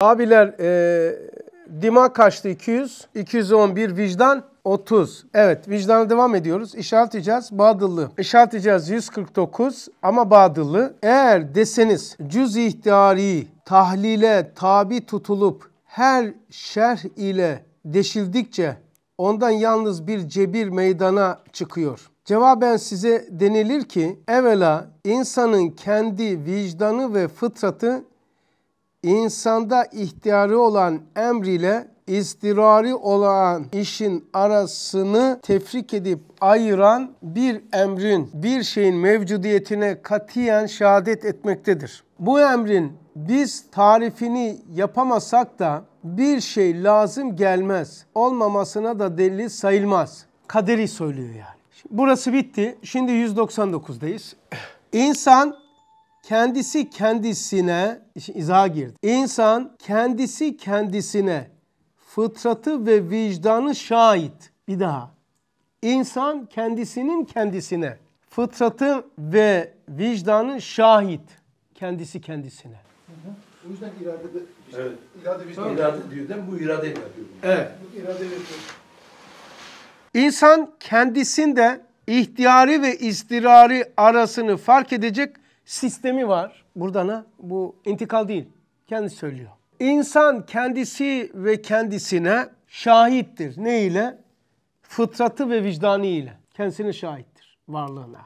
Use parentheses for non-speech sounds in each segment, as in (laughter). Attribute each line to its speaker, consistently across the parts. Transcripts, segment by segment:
Speaker 1: Abiler e, dima kaçtı 200, 211 vicdan 30. Evet vicdana devam ediyoruz. İşaret edeceğiz badıllı. İşaret edeceğiz 149 ama badıllı. Eğer deseniz cüz ihtiyari tahlile tabi tutulup her şerh ile deşildikçe ondan yalnız bir cebir meydana çıkıyor. Cevaben size denilir ki evvela insanın kendi vicdanı ve fıtratı insanda ihtiyarı olan emriyle istirari olan işin arasını tefrik edip ayıran bir emrin, bir şeyin mevcudiyetine katiyen şehadet etmektedir. Bu emrin biz tarifini yapamasak da bir şey lazım gelmez. Olmamasına da delil sayılmaz. Kaderi söylüyor yani. Burası bitti. Şimdi 199'dayız. İnsan kendisi kendisine izaha girdi. İnsan kendisi kendisine fıtratı ve vicdanı şahit. Bir daha. İnsan kendisinin kendisine fıtratı ve vicdanı şahit. Kendisi kendisine. Hı
Speaker 2: hı. O yüzden irade de, işte, evet. irade vicdan. İrade diyor değil
Speaker 1: mi? Bu irade diyor.
Speaker 2: Evet. Bu irade
Speaker 1: İnsan kendisinde ihtiyari ve istirari arasını fark edecek sistemi var. Buradan ha bu intikal değil. Kendi söylüyor. İnsan kendisi ve kendisine şahittir. Ne ile? Fıtratı ve vicdanı ile. Kendisine şahittir varlığına.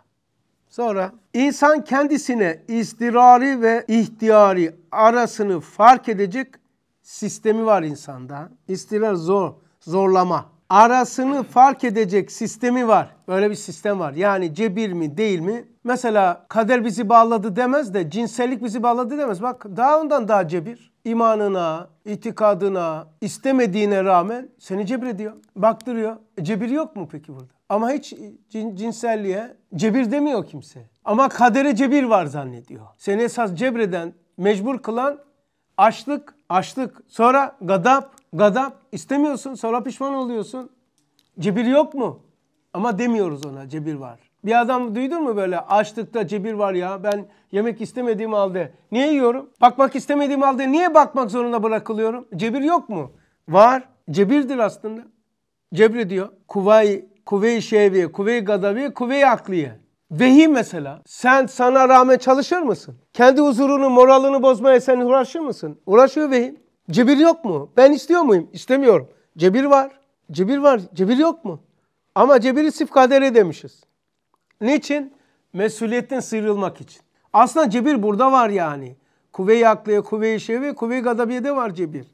Speaker 1: Sonra insan kendisine istirari ve ihtiyari arasını fark edecek sistemi var insanda. İstirar zor, zorlama. Arasını fark edecek sistemi var. Böyle bir sistem var. Yani cebir mi değil mi Mesela kader bizi bağladı demez de cinsellik bizi bağladı demez. Bak daha ondan daha cebir. İmanına, itikadına, istemediğine rağmen seni cebrediyor. Baktırıyor. E, cebir yok mu peki burada? Ama hiç cin, cinselliğe cebir demiyor kimse. Ama kadere cebir var zannediyor. Seni esas cebreden, mecbur kılan açlık, açlık. Sonra gadap, gadap. istemiyorsun sonra pişman oluyorsun. Cebir yok mu? Ama demiyoruz ona cebir var. Bir adam duydun mu böyle açlıkta cebir var ya ben yemek istemediğim halde niye yiyorum? Bakmak istemediğim halde niye bakmak zorunda bırakılıyorum? Cebir yok mu? Var. Cebirdir aslında. Cebri diyor. Kuvay, kuvve-i şeviye, kuvve-i gadaviye, kuvve akliye. Vehim mesela. Sen sana rağmen çalışır mısın? Kendi huzurunu, moralini bozmaya sen uğraşır mısın? Uğraşıyor vehim. Cebir yok mu? Ben istiyor muyum? İstemiyorum. Cebir var. Cebir var. Cebir yok mu? Ama cebiri sif kaderi demişiz. Niçin? Mesuliyetten sıyrılmak için. Aslında cebir burada var yani. Kuvve-i akliye, kuvve-i şevi, kuvve-i gadabiyede var cebir.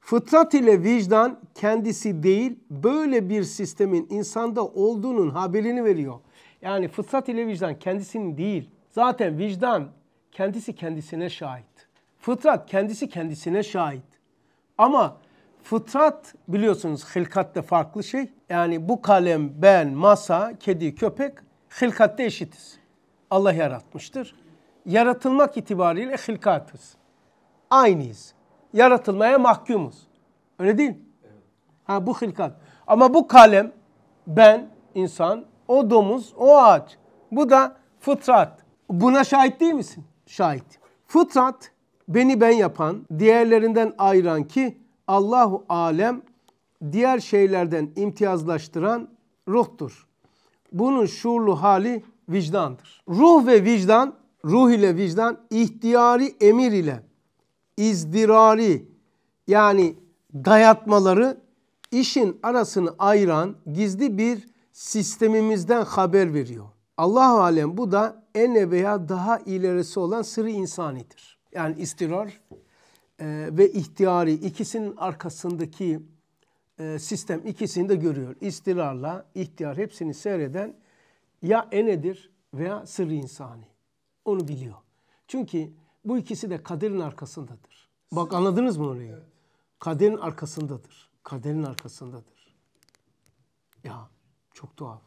Speaker 1: Fıtrat ile vicdan kendisi değil, böyle bir sistemin insanda olduğunun haberini veriyor. Yani fıtrat ile vicdan kendisinin değil. Zaten vicdan kendisi kendisine şahit. Fıtrat kendisi kendisine şahit. Ama Fıtrat biliyorsunuz hilkatte farklı şey. Yani bu kalem, ben, masa, kedi, köpek hilkatte eşitiz. Allah yaratmıştır. Yaratılmak itibariyle hilkatız. Aynıyız. Yaratılmaya mahkumuz. Öyle değil Ha bu hilkat. Ama bu kalem, ben, insan, o domuz, o ağaç. Bu da fıtrat. Buna şahit değil misin? Şahit. Fıtrat beni ben yapan, diğerlerinden ayıran ki Allahu alem diğer şeylerden imtiyazlaştıran ruhtur. Bunun şuurlu hali vicdandır. Ruh ve vicdan, ruh ile vicdan ihtiyari emir ile izdirari yani dayatmaları işin arasını ayıran gizli bir sistemimizden haber veriyor. Allah alem bu da en veya daha ilerisi olan sırrı insanidir. Yani istirar ee, ve ihtiyari ikisinin arkasındaki e, sistem ikisini de görüyor. İstirarla ihtiyar hepsini seyreden ya enedir veya sırrı insani. Onu biliyor. Çünkü bu ikisi de kaderin arkasındadır. Bak anladınız mı orayı? Kaderin arkasındadır. Kaderin arkasındadır. Ya çok tuhaf.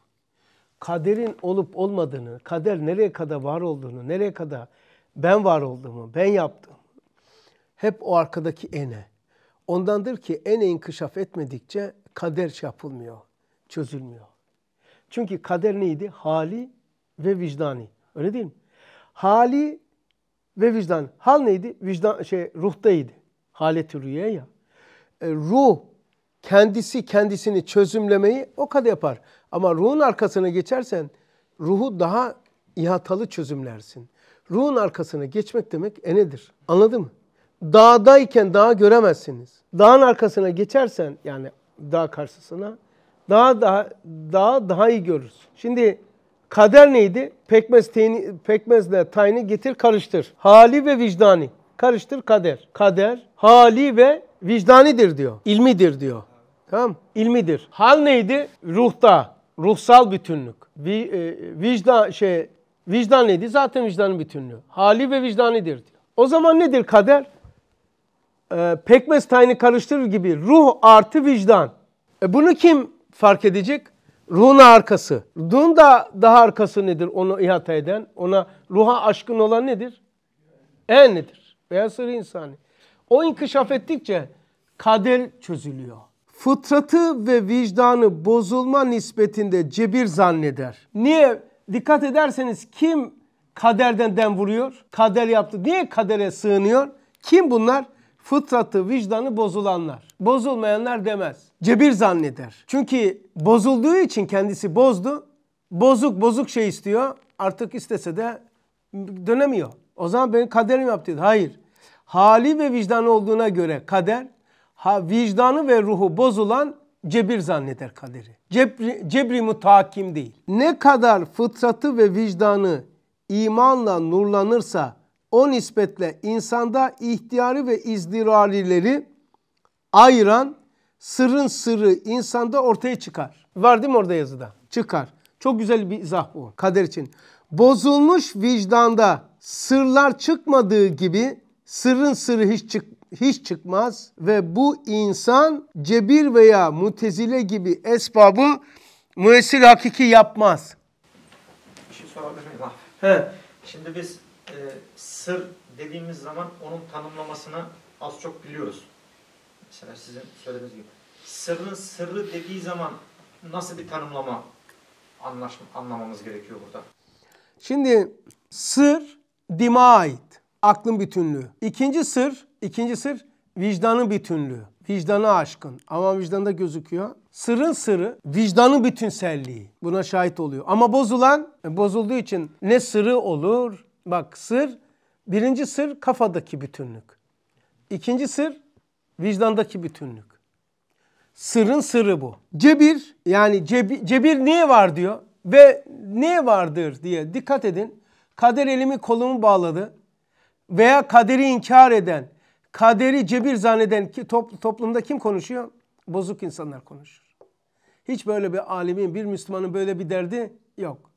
Speaker 1: Kaderin olup olmadığını, kader nereye kadar var olduğunu, nereye kadar ben var olduğumu, ben yaptım, hep o arkadaki ene. Ondandır ki ene inkişaf etmedikçe kader şey yapılmıyor, çözülmüyor. Çünkü kader neydi? Hali ve vicdani. Öyle değil mi? Hali ve vicdan. Hal neydi? Vicdan şey ruhtaydı. Halet-i rüya ya. E, ruh kendisi kendisini çözümlemeyi o kadar yapar. Ama ruhun arkasına geçersen ruhu daha ihatalı çözümlersin. Ruhun arkasına geçmek demek enedir. Anladın mı? dağdayken dağı göremezsiniz. Dağın arkasına geçersen yani dağ karşısına daha daha daha daha iyi görürsün. Şimdi kader neydi? Pekmez teyni, pekmezle tayini getir karıştır. Hali ve vicdani. Karıştır kader. Kader hali ve vicdanidir diyor. İlmidir diyor. Tamam? İlmidir. Hal neydi? Ruhta. Ruhsal bütünlük. Vi, e, vicdan şey vicdan neydi? Zaten vicdanın bütünlüğü. Hali ve vicdanidir diyor. O zaman nedir kader? e, pekmez tayını karıştırır gibi ruh artı vicdan. E bunu kim fark edecek? Ruhun arkası. Ruhun da daha arkası nedir onu ihata eden? Ona ruha aşkın olan nedir? En nedir? Veya sırrı insani. O inkişaf ettikçe kader çözülüyor. Fıtratı ve vicdanı bozulma nispetinde cebir zanneder. Niye? Dikkat ederseniz kim kaderden dem vuruyor? Kader yaptı. Niye kadere sığınıyor? Kim bunlar? fıtratı, vicdanı bozulanlar. Bozulmayanlar demez. Cebir zanneder. Çünkü bozulduğu için kendisi bozdu. Bozuk bozuk şey istiyor. Artık istese de dönemiyor. O zaman benim kaderim yaptı. Hayır. Hali ve vicdanı olduğuna göre kader, ha, vicdanı ve ruhu bozulan cebir zanneder kaderi. Cebri, cebri mutakim değil. Ne kadar fıtratı ve vicdanı imanla nurlanırsa o nispetle insanda ihtiyarı ve izdirarileri ayıran sırrın sırrı insanda ortaya çıkar. Var değil mi orada yazıda? Çıkar. Çok güzel bir izah bu kader için. Bozulmuş vicdanda sırlar çıkmadığı gibi sırrın sırrı hiç çık hiç çıkmaz ve bu insan cebir veya mutezile gibi esbabı müessil hakiki yapmaz. Bir şey sorabilir
Speaker 2: miyim? He. Şimdi biz e, sır dediğimiz zaman onun tanımlamasını az çok biliyoruz. Mesela sizin söylediğiniz gibi. Sırrın sırrı dediği zaman nasıl bir tanımlama anlaşma, anlamamız gerekiyor burada?
Speaker 1: Şimdi sır dima ait. Aklın bütünlüğü. İkinci sır, ikinci sır vicdanın bütünlüğü. Vicdanı aşkın ama vicdan da gözüküyor. Sırın sırrı vicdanın bütünselliği. Buna şahit oluyor. Ama bozulan, e, bozulduğu için ne sırrı olur Bak sır, birinci sır kafadaki bütünlük. İkinci sır vicdandaki bütünlük. Sırın sırrı bu. Cebir yani cebi, cebir niye var diyor ve niye vardır diye dikkat edin. Kader elimi kolumu bağladı veya kaderi inkar eden, kaderi cebir zanneden ki top, toplumda kim konuşuyor? Bozuk insanlar konuşur. Hiç böyle bir alimin, bir Müslümanın böyle bir derdi yok.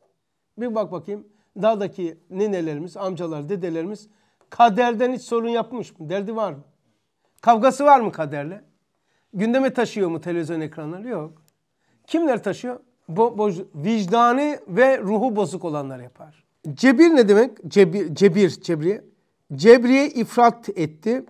Speaker 1: Bir bak bakayım dağdaki ninelerimiz, amcalar, dedelerimiz kaderden hiç sorun yapmış mı? Derdi var mı? Kavgası var mı kaderle? Gündeme taşıyor mu televizyon ekranları? Yok. Kimler taşıyor? Bo boz vicdani ve ruhu bozuk olanlar yapar. Cebir ne demek? Cebir, cebir, cebriye. Cebriye ifrat etti.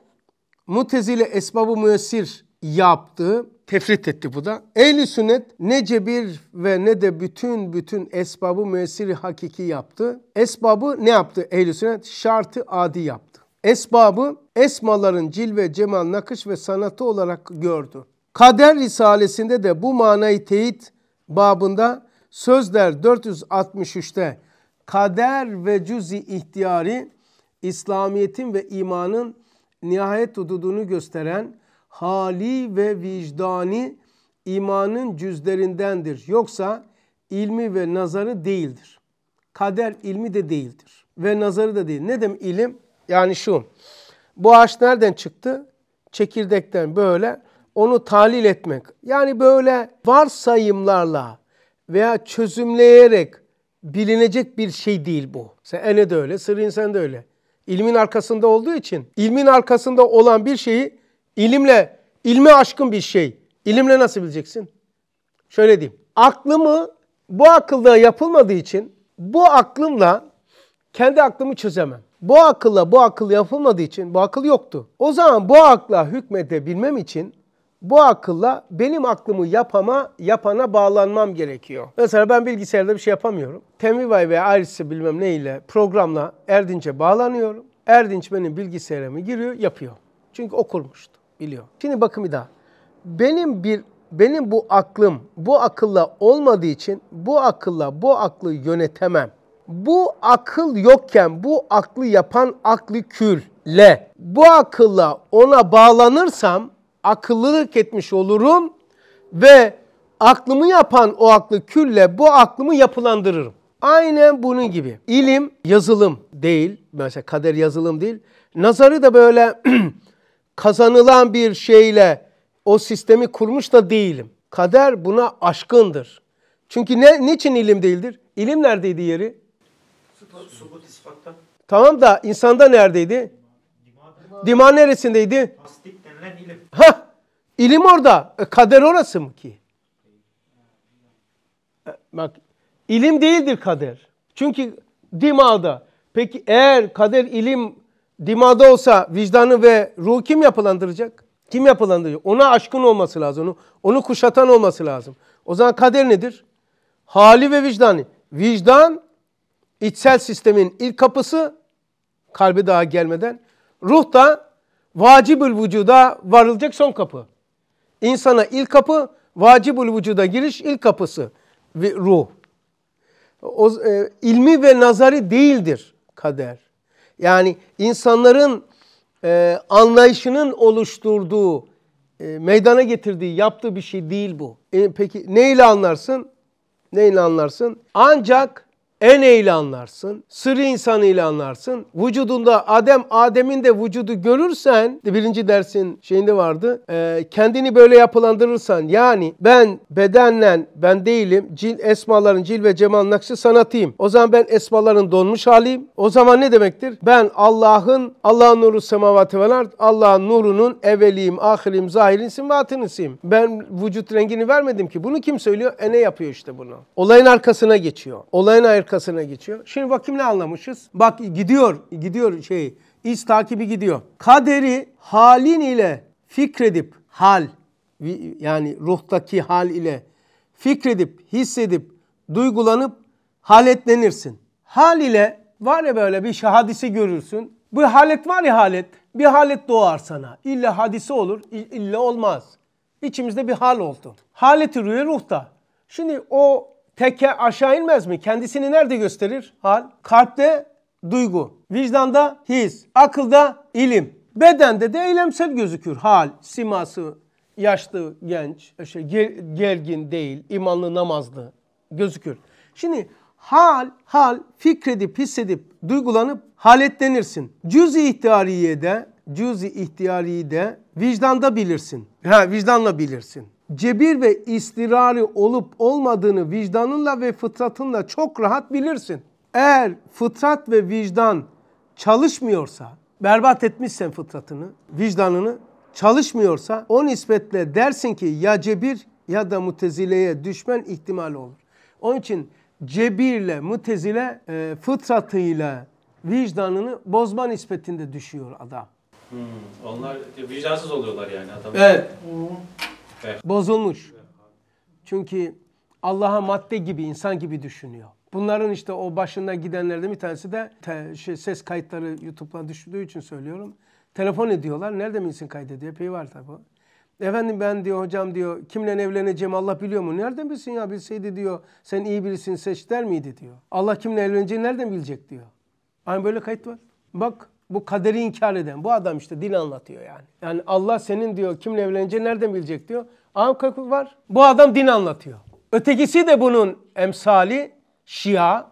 Speaker 1: Mutezile esbabı müessir yaptı tefrit etti bu da. Ehli sünnet ne cebir ve ne de bütün bütün esbabı müessiri hakiki yaptı. Esbabı ne yaptı ehli sünnet? Şartı adi yaptı. Esbabı esmaların cilve, cemal, nakış ve sanatı olarak gördü. Kader Risalesi'nde de bu manayı teyit babında Sözler 463'te kader ve cüz-i ihtiyari İslamiyet'in ve imanın nihayet hududunu gösteren hali ve vicdani imanın cüzlerindendir. Yoksa ilmi ve nazarı değildir. Kader ilmi de değildir ve nazarı da değil. Ne demek ilim? Yani şu. Bu ağaç nereden çıktı? Çekirdekten böyle onu tahlil etmek. Yani böyle varsayımlarla veya çözümleyerek bilinecek bir şey değil bu. Sen ene de öyle, sır insan da öyle. İlmin arkasında olduğu için ilmin arkasında olan bir şeyi İlimle, ilme aşkın bir şey. İlimle nasıl bileceksin? Şöyle diyeyim. Aklımı bu akılda yapılmadığı için bu aklımla kendi aklımı çözemem. Bu akılla bu akıl yapılmadığı için bu akıl yoktu. O zaman bu akla hükmedebilmem için bu akılla benim aklımı yapama, yapana bağlanmam gerekiyor. Mesela ben bilgisayarda bir şey yapamıyorum. Temivay veya ayrısı bilmem ne ile programla Erdinç'e bağlanıyorum. Erdinç benim bilgisayarımı giriyor, yapıyor. Çünkü okurmuştu biliyor. Şimdi bakın bir daha. Benim bir benim bu aklım bu akılla olmadığı için bu akılla bu aklı yönetemem. Bu akıl yokken bu aklı yapan aklı külle bu akılla ona bağlanırsam akıllılık etmiş olurum ve aklımı yapan o aklı külle bu aklımı yapılandırırım. Aynen bunun gibi. İlim yazılım değil. Mesela kader yazılım değil. Nazarı da böyle (clears throat) kazanılan bir şeyle o sistemi kurmuş da değilim. Kader buna aşkındır. Çünkü ne niçin ilim değildir? İlim neredeydi yeri? Subut ispatta. Tamam da insanda neredeydi? Dima, neresindeydi? Tasdik denilen ilim. Hah! İlim orada. E, kader orası mı ki? E, bak ilim değildir kader. Çünkü dimada. Peki eğer kader ilim dimağda olsa vicdanı ve ruhu kim yapılandıracak? Kim yapılandıracak? Ona aşkın olması lazım. Onu, onu kuşatan olması lazım. O zaman kader nedir? Hali ve vicdanı. Vicdan içsel sistemin ilk kapısı kalbe daha gelmeden. Ruh da vacibül vücuda varılacak son kapı. İnsana ilk kapı vacibül vücuda giriş ilk kapısı ruh. O, e, ilmi ve nazari değildir kader. Yani insanların e, anlayışının oluşturduğu, e, meydana getirdiği, yaptığı bir şey değil bu. E, peki neyle anlarsın? Neyle anlarsın? Ancak en ile anlarsın, sırrı insan ile anlarsın. Vücudunda Adem, Adem'in de vücudu görürsen, birinci dersin şeyinde vardı, e, kendini böyle yapılandırırsan, yani ben bedenle ben değilim, cil, esmaların cil ve cemal nakşı sanatıyım. O zaman ben esmaların donmuş haliyim. O zaman ne demektir? Ben Allah'ın, Allah'ın nuru semavati vel ard, Allah'ın nurunun eveliyim, ahirim, zahirinsin, simvatinisiyim. Ben vücut rengini vermedim ki. Bunu kim söylüyor? Ene yapıyor işte bunu. Olayın arkasına geçiyor. Olayın arkasına arkasına geçiyor. Şimdi bakayım ne anlamışız? Bak gidiyor, gidiyor şey, iz takibi gidiyor. Kaderi halin ile fikredip hal yani ruhtaki hal ile fikredip, hissedip, duygulanıp haletlenirsin. Hal ile var ya böyle bir şey, hadisi görürsün. Bu halet var ya halet. Bir halet doğar sana. İlla hadisi olur, illa olmaz. İçimizde bir hal oldu. Haleti rüya ruhta. Şimdi o Teke aşağı inmez mi? Kendisini nerede gösterir? Hal. Kalpte duygu. Vicdanda his. Akılda ilim. Bedende de eylemsel gözükür. Hal, siması, yaşlı, genç, şey, gergin değil, imanlı, namazlı gözükür. Şimdi hal, hal fikredip, hissedip, duygulanıp haletlenirsin. Cüz-i ihtiyariye de, cüz-i ihtiyariyi de vicdanda bilirsin. Ha, vicdanla bilirsin cebir ve istirari olup olmadığını vicdanınla ve fıtratınla çok rahat bilirsin. Eğer fıtrat ve vicdan çalışmıyorsa, berbat etmişsen fıtratını, vicdanını çalışmıyorsa o nispetle dersin ki ya cebir ya da mutezileye düşmen ihtimali olur. Onun için cebirle, mutezile e, fıtratıyla vicdanını bozma nispetinde düşüyor adam.
Speaker 2: Hmm, onlar vicdansız oluyorlar yani adam. Evet. Hmm.
Speaker 1: Bozulmuş. Çünkü Allah'a madde gibi, insan gibi düşünüyor. Bunların işte o başında gidenlerden bir tanesi de te, şey, ses kayıtları YouTube'dan düştüğü için söylüyorum. Telefon ediyorlar. Nerede misin kaydediyor? Epey var tabi. Efendim ben diyor hocam diyor kimle evleneceğim Allah biliyor mu? Nereden bilsin ya bilseydi diyor sen iyi birisin seç der miydi diyor. Allah kimle evleneceğini nereden bilecek diyor. Aynı böyle kayıt var. Bak bu kaderi inkar eden bu adam işte din anlatıyor yani. Yani Allah senin diyor kimle evleneceğini nereden bilecek diyor. Ankak var. Bu adam din anlatıyor. Ötekisi de bunun emsali Şia.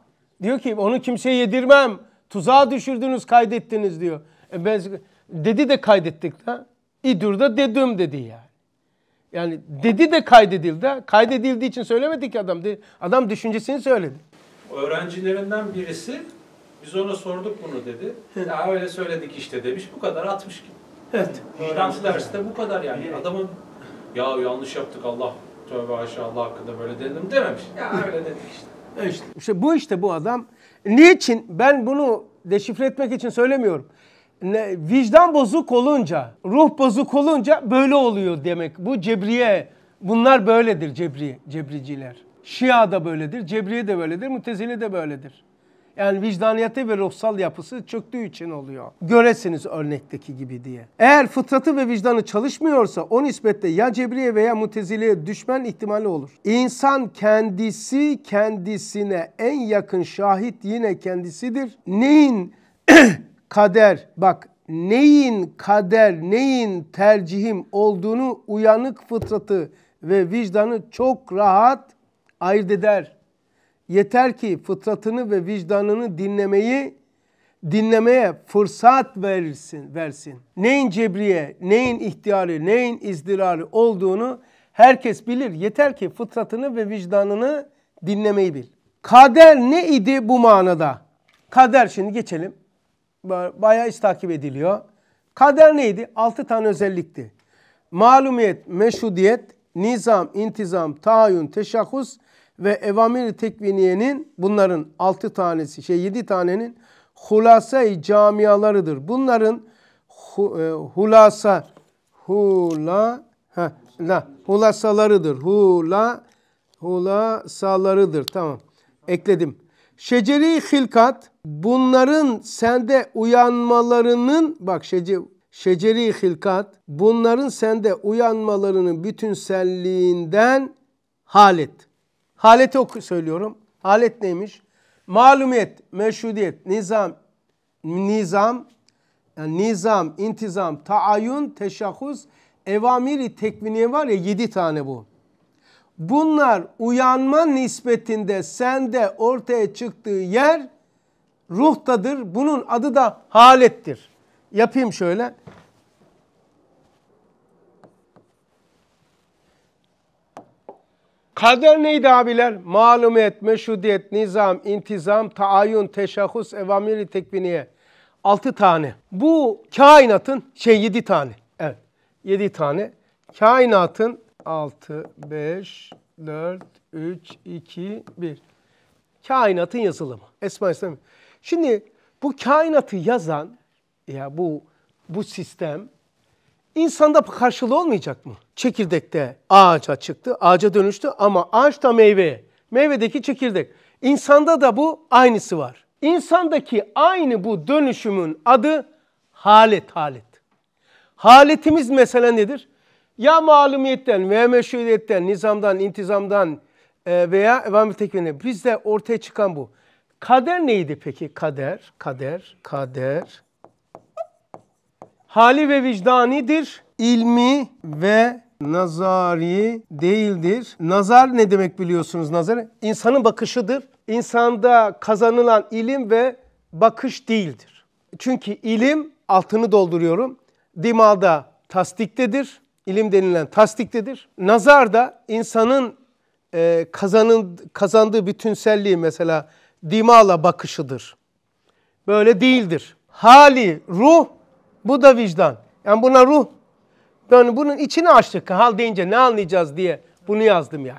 Speaker 1: Diyor ki onu kimseye yedirmem. Tuzağa düşürdünüz kaydettiniz diyor. E ben, dedi de kaydettik de. İdur'da dedim dedi yani. Yani dedi de kaydedildi. Kaydedildiği için söylemedik adam. Adam düşüncesini söyledi.
Speaker 2: Öğrencilerinden birisi biz ona sorduk bunu dedi. Ya öyle söyledik işte demiş. Bu kadar atmış ki. Evet. dersi de bu kadar yani. Adamın ya yanlış yaptık Allah tövbe haşa Allah hakkında böyle dedim dememiş. Ya öyle dedik işte.
Speaker 1: İşte, işte bu işte bu adam. Niçin? Ben bunu deşifre etmek için söylemiyorum. Ne, vicdan bozuk olunca, ruh bozuk olunca böyle oluyor demek. Bu cebriye, bunlar böyledir cebri, cebriciler. Şia da böyledir, cebriye de böyledir, Mu'tezili de böyledir. Yani vicdaniyeti ve ruhsal yapısı çöktüğü için oluyor. Göresiniz örnekteki gibi diye. Eğer fıtratı ve vicdanı çalışmıyorsa o nispetle ya cebriye veya mutezileye düşmen ihtimali olur. İnsan kendisi kendisine en yakın şahit yine kendisidir. Neyin (clears throat) kader bak neyin kader, neyin tercihim olduğunu uyanık fıtratı ve vicdanı çok rahat ayırt eder. Yeter ki fıtratını ve vicdanını dinlemeyi dinlemeye fırsat verirsin, versin. Neyin cebriye, neyin ihtiyarı, neyin izdirarı olduğunu herkes bilir. Yeter ki fıtratını ve vicdanını dinlemeyi bil. Kader ne idi bu manada? Kader şimdi geçelim. Bayağı iş takip ediliyor. Kader neydi? Altı tane özellikti. Malumiyet, meşhudiyet, nizam, intizam, tahayyün, teşahhus, ve evamir tekviniyenin bunların 6 tanesi şey 7 tanenin hulasay camialarıdır. Bunların e, hulasa hula heh, la hulasalarıdır. Hula hulasalarıdır. Tamam. Ekledim. Şeceri hilkat bunların sende uyanmalarının bak şece, şeceri hilkat bunların sende uyanmalarının bütünselliğinden halet. Haleti oku söylüyorum. Halet neymiş? Malumiyet, meşhudiyet, nizam, nizam, yani nizam, intizam, taayyun, teşahhus, evamiri tekviniye var ya yedi tane bu. Bunlar uyanma nispetinde sende ortaya çıktığı yer ruhtadır. Bunun adı da halettir. Yapayım şöyle. Kader neydi abiler? Malum etme, şudiyet, nizam, intizam, taayyun, teşahhus, evamiri tekviniye. Altı tane. Bu kainatın şey yedi tane. Evet. Yedi tane. Kainatın altı, beş, dört, üç, iki, bir. Kainatın yazılımı. Esma İslam. Şimdi bu kainatı yazan ya bu bu sistem İnsanda karşılığı olmayacak mı? Çekirdekte ağaca çıktı, ağaca dönüştü ama ağaç da meyveye. Meyvedeki çekirdek. İnsanda da bu aynısı var. İnsandaki aynı bu dönüşümün adı halet halet. Haletimiz mesela nedir? Ya malumiyetten veya meşruiyetten, nizamdan, intizamdan e, veya evamil tekvine bizde ortaya çıkan bu. Kader neydi peki? Kader, kader, kader, hali ve vicdanidir. İlmi ve nazari değildir. Nazar ne demek biliyorsunuz nazar? İnsanın bakışıdır. İnsanda kazanılan ilim ve bakış değildir. Çünkü ilim altını dolduruyorum. Dimada tasdiktedir. İlim denilen tasdiktedir. Nazar da insanın e, kazanın, kazandığı bütünselliği mesela dimala bakışıdır. Böyle değildir. Hali, ruh bu da vicdan. Yani buna ruh. Yani bunun içini açtık. Hal deyince ne anlayacağız diye bunu yazdım yani.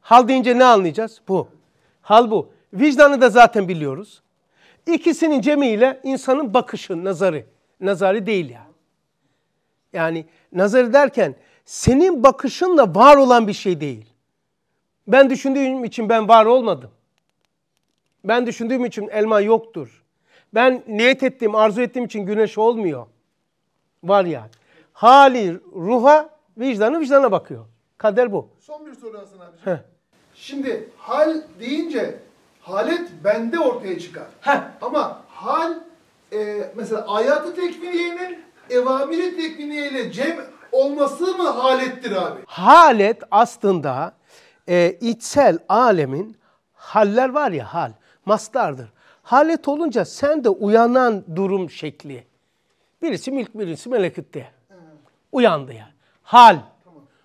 Speaker 1: Hal deyince ne anlayacağız? Bu. Hal bu. Vicdanı da zaten biliyoruz. İkisinin cemiyle insanın bakışı, nazarı. Nazarı değil ya. yani nazarı derken senin bakışınla var olan bir şey değil. Ben düşündüğüm için ben var olmadım. Ben düşündüğüm için elma yoktur ben niyet ettiğim, arzu ettiğim için güneş olmuyor. Var ya. Hali ruha, vicdanı vicdana bakıyor. Kader bu.
Speaker 2: Son bir soru Hasan abi. Şimdi hal deyince halet bende ortaya çıkar. Heh. Ama hal e, mesela ayatı tekviniyenin evamiri tekviniyeyle cem olması mı halettir abi?
Speaker 1: Halet aslında e, içsel alemin haller var ya hal mastardır. Halet olunca sen de uyanan durum şekli. Birisi milk birisi melekütte. Uyandı ya. Hal.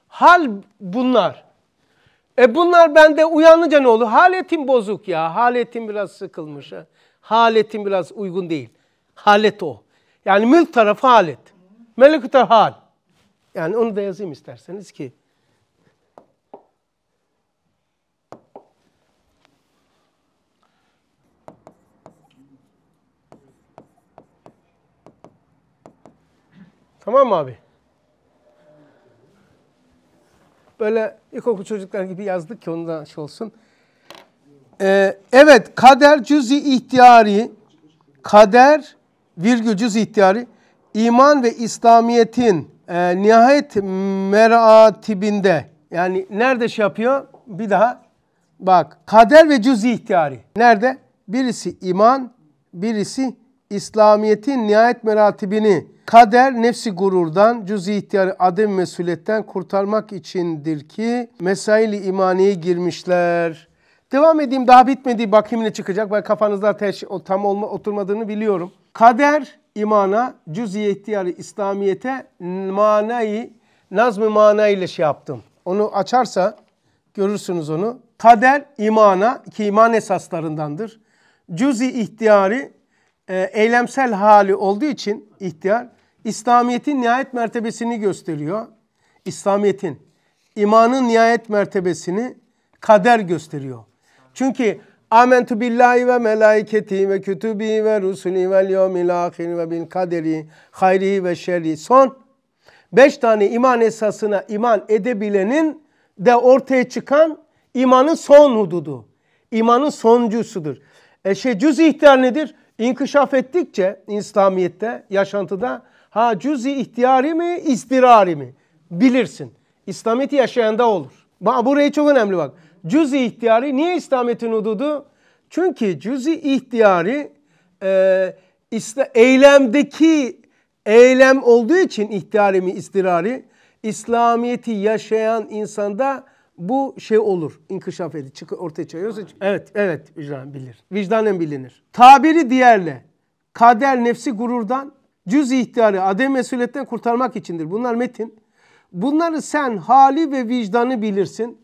Speaker 1: Hal bunlar. E bunlar bende uyanınca ne olur? Haletim bozuk ya. Haletim biraz sıkılmış. Ha. Haletim biraz uygun değil. Halet o. Yani mülk tarafı halet. Melekü tarafı hal. Yani onu da yazayım isterseniz ki Tamam mı abi? Böyle ilkokul çocuklar gibi yazdık ki ondan şey olsun. Ee, evet kader cüz-i ihtiyari, kader virgül cüz ihtiyari, iman ve İslamiyet'in e, nihayet meratibinde yani nerede şey yapıyor? Bir daha bak kader ve cüz-i ihtiyari. Nerede? Birisi iman, birisi İslamiyet'in nihayet meratibini Kader nefsi gururdan, cüz-i ihtiyarı adem mesuliyetten kurtarmak içindir ki mesaili imaniye girmişler. Devam edeyim daha bitmedi bak kimle çıkacak. Ben kafanızda teş, o, tam olma, oturmadığını biliyorum. Kader imana, cüz-i ihtiyarı İslamiyete manayı, nazm-ı mana şey yaptım. Onu açarsa görürsünüz onu. Kader imana ki iman esaslarındandır. Cüz-i ihtiyari e, eylemsel hali olduğu için ihtiyar İslamiyet'in nihayet mertebesini gösteriyor. İslamiyet'in, imanın nihayet mertebesini kader gösteriyor. Çünkü Amentu billahi ve melaiketi ve kütübi ve rusuli ve yevmil ahir ve bil kaderi hayri ve şerri. Son beş tane iman esasına iman edebilenin de ortaya çıkan imanın son hududu. İmanın sonuncusudur. E şey cüz ihtiyar nedir? İnkişaf ettikçe İslamiyet'te, yaşantıda Ha cüz-i ihtiyari mi, istirari mi? Bilirsin. İslamiyet'i yaşayanda olur. Bak burayı çok önemli bak. Cüz-i ihtiyari niye İslamiyet'in hududu? Çünkü cüz-i ihtiyari e, isla, eylemdeki eylem olduğu için ihtiyari mi, istirari İslamiyet'i yaşayan insanda bu şey olur. İnkışaf edip çık ortaya çıkıyorsa. Evet, evet vicdan bilir. Vicdanen bilinir. Tabiri diğerle kader nefsi gururdan Cüz ihtiyarı adem mesuliyetten kurtarmak içindir. Bunlar metin. Bunları sen hali ve vicdanı bilirsin.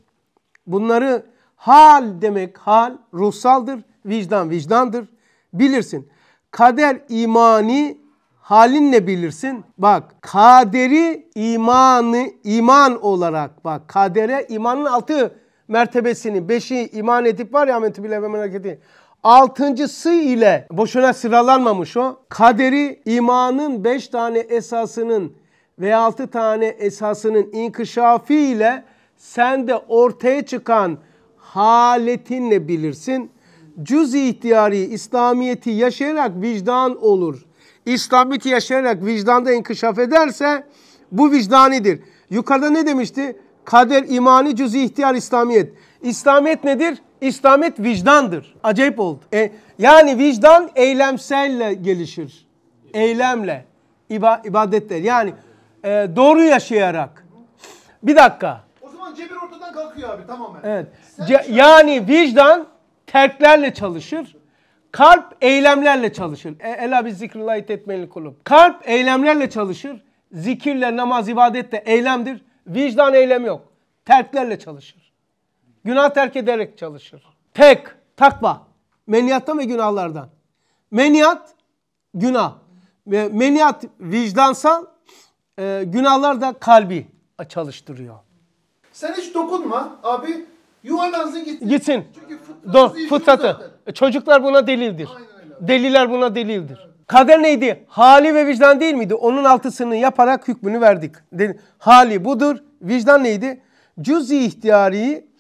Speaker 1: Bunları hal demek hal ruhsaldır. Vicdan vicdandır. Bilirsin. Kader imani halinle bilirsin. Bak kaderi imanı iman olarak bak kadere imanın altı mertebesini beşi iman edip var ya Ahmet Bilal ve hareketi altıncısı ile boşuna sıralanmamış o. Kaderi imanın beş tane esasının ve altı tane esasının inkişafı ile sen de ortaya çıkan haletinle bilirsin. Cüz ihtiyari İslamiyeti yaşayarak vicdan olur. İslamiyeti yaşayarak vicdanda inkişaf ederse bu vicdanidir. Yukarıda ne demişti? Kader, imani, cüz ihtiyar, İslamiyet. İslamiyet nedir? İslamet vicdandır. Acayip oldu. E, yani vicdan eylemselle gelişir. Eylemle. İba, ibadetler. Yani e, doğru yaşayarak. Bir dakika.
Speaker 2: O zaman cebir ortadan kalkıyor abi tamamen.
Speaker 1: Evet. Ce- yani vicdan terklerle çalışır. Kalp eylemlerle çalışır. E, Ela bi zikrillahi tetmenil kulub. Kalp eylemlerle çalışır. Zikirle, namaz, ibadet eylemdir. Vicdan eylemi yok. Terklerle çalışır. Günah terk ederek çalışır. Tek, takva. Meniyattan ve günahlardan. Meniyat, günah. Meniyat vicdansal, e, günahlar da kalbi çalıştırıyor.
Speaker 2: Sen hiç dokunma abi. Yuvarlansın gitsin. Gitsin. Çünkü fıtratı.
Speaker 1: E, çocuklar buna delildir. Deliler buna delildir. Evet. Kader neydi? Hali ve vicdan değil miydi? Onun altısını yaparak hükmünü verdik. Hali budur. Vicdan neydi? Cüz-i ihtiyariyi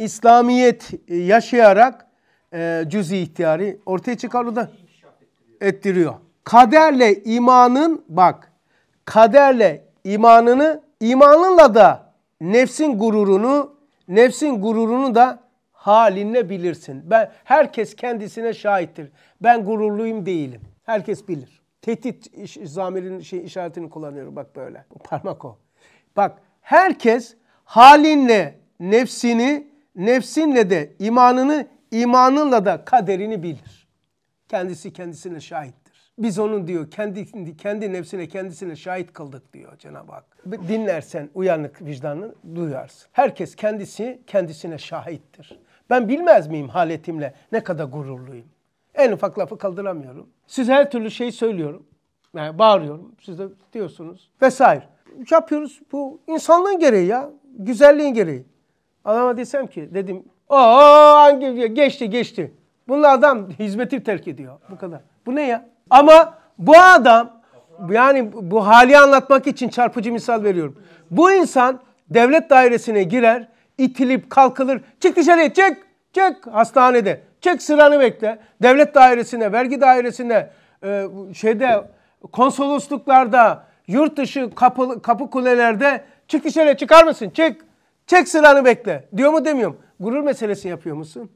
Speaker 1: İslamiyet e, yaşayarak e, i ihtiyarı ortaya çıkardı da ettiriyor. Kaderle imanın bak kaderle imanını imanınla da nefsin gururunu nefsin gururunu da haline bilirsin. Ben herkes kendisine şahittir. Ben gururluyum değilim. Herkes bilir. Tehdit iş, zamirinin şey işaretini kullanıyorum bak böyle. Parmak o. Bak herkes halinle nefsini nefsinle de imanını, imanınla da kaderini bilir. Kendisi kendisine şahittir. Biz onun diyor kendi, kendi nefsine kendisine şahit kıldık diyor Cenab-ı Hak. Dinlersen uyanık vicdanını duyarsın. Herkes kendisi kendisine şahittir. Ben bilmez miyim haletimle ne kadar gururluyum? En ufak lafı kaldıramıyorum. Siz her türlü şey söylüyorum. Yani bağırıyorum. Siz de diyorsunuz. Vesaire. Yapıyoruz. Bu insanlığın gereği ya. Güzelliğin gereği. Adama desem ki dedim o hangi geçti geçti. Bunun adam hizmeti terk ediyor. Bu kadar. Bu ne ya? Ama bu adam yani bu hali anlatmak için çarpıcı misal veriyorum. Bu insan devlet dairesine girer, itilip kalkılır. Çık dışarıya çık. Çık hastanede. çek sıranı bekle. Devlet dairesine, vergi dairesine, e, şeyde konsolosluklarda, yurt dışı kapı, kapı kulelerde çık dışarıya çıkar mısın? Çık. Çek sıranı bekle. Diyor mu demiyorum. Gurur meselesi yapıyor musun?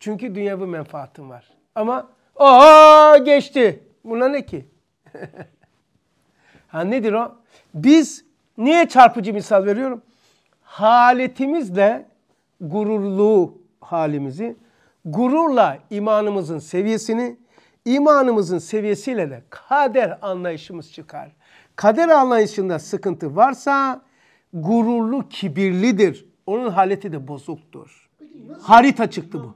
Speaker 1: Çünkü dünya bu menfaatin var. Ama oha geçti. Buna ne ki? (laughs) ha nedir o? Biz niye çarpıcı misal veriyorum? Haletimizle gururlu halimizi, gururla imanımızın seviyesini, imanımızın seviyesiyle de kader anlayışımız çıkar. Kader anlayışında sıkıntı varsa gururlu, kibirlidir. Onun haleti de bozuktur. Harita çıktı bu.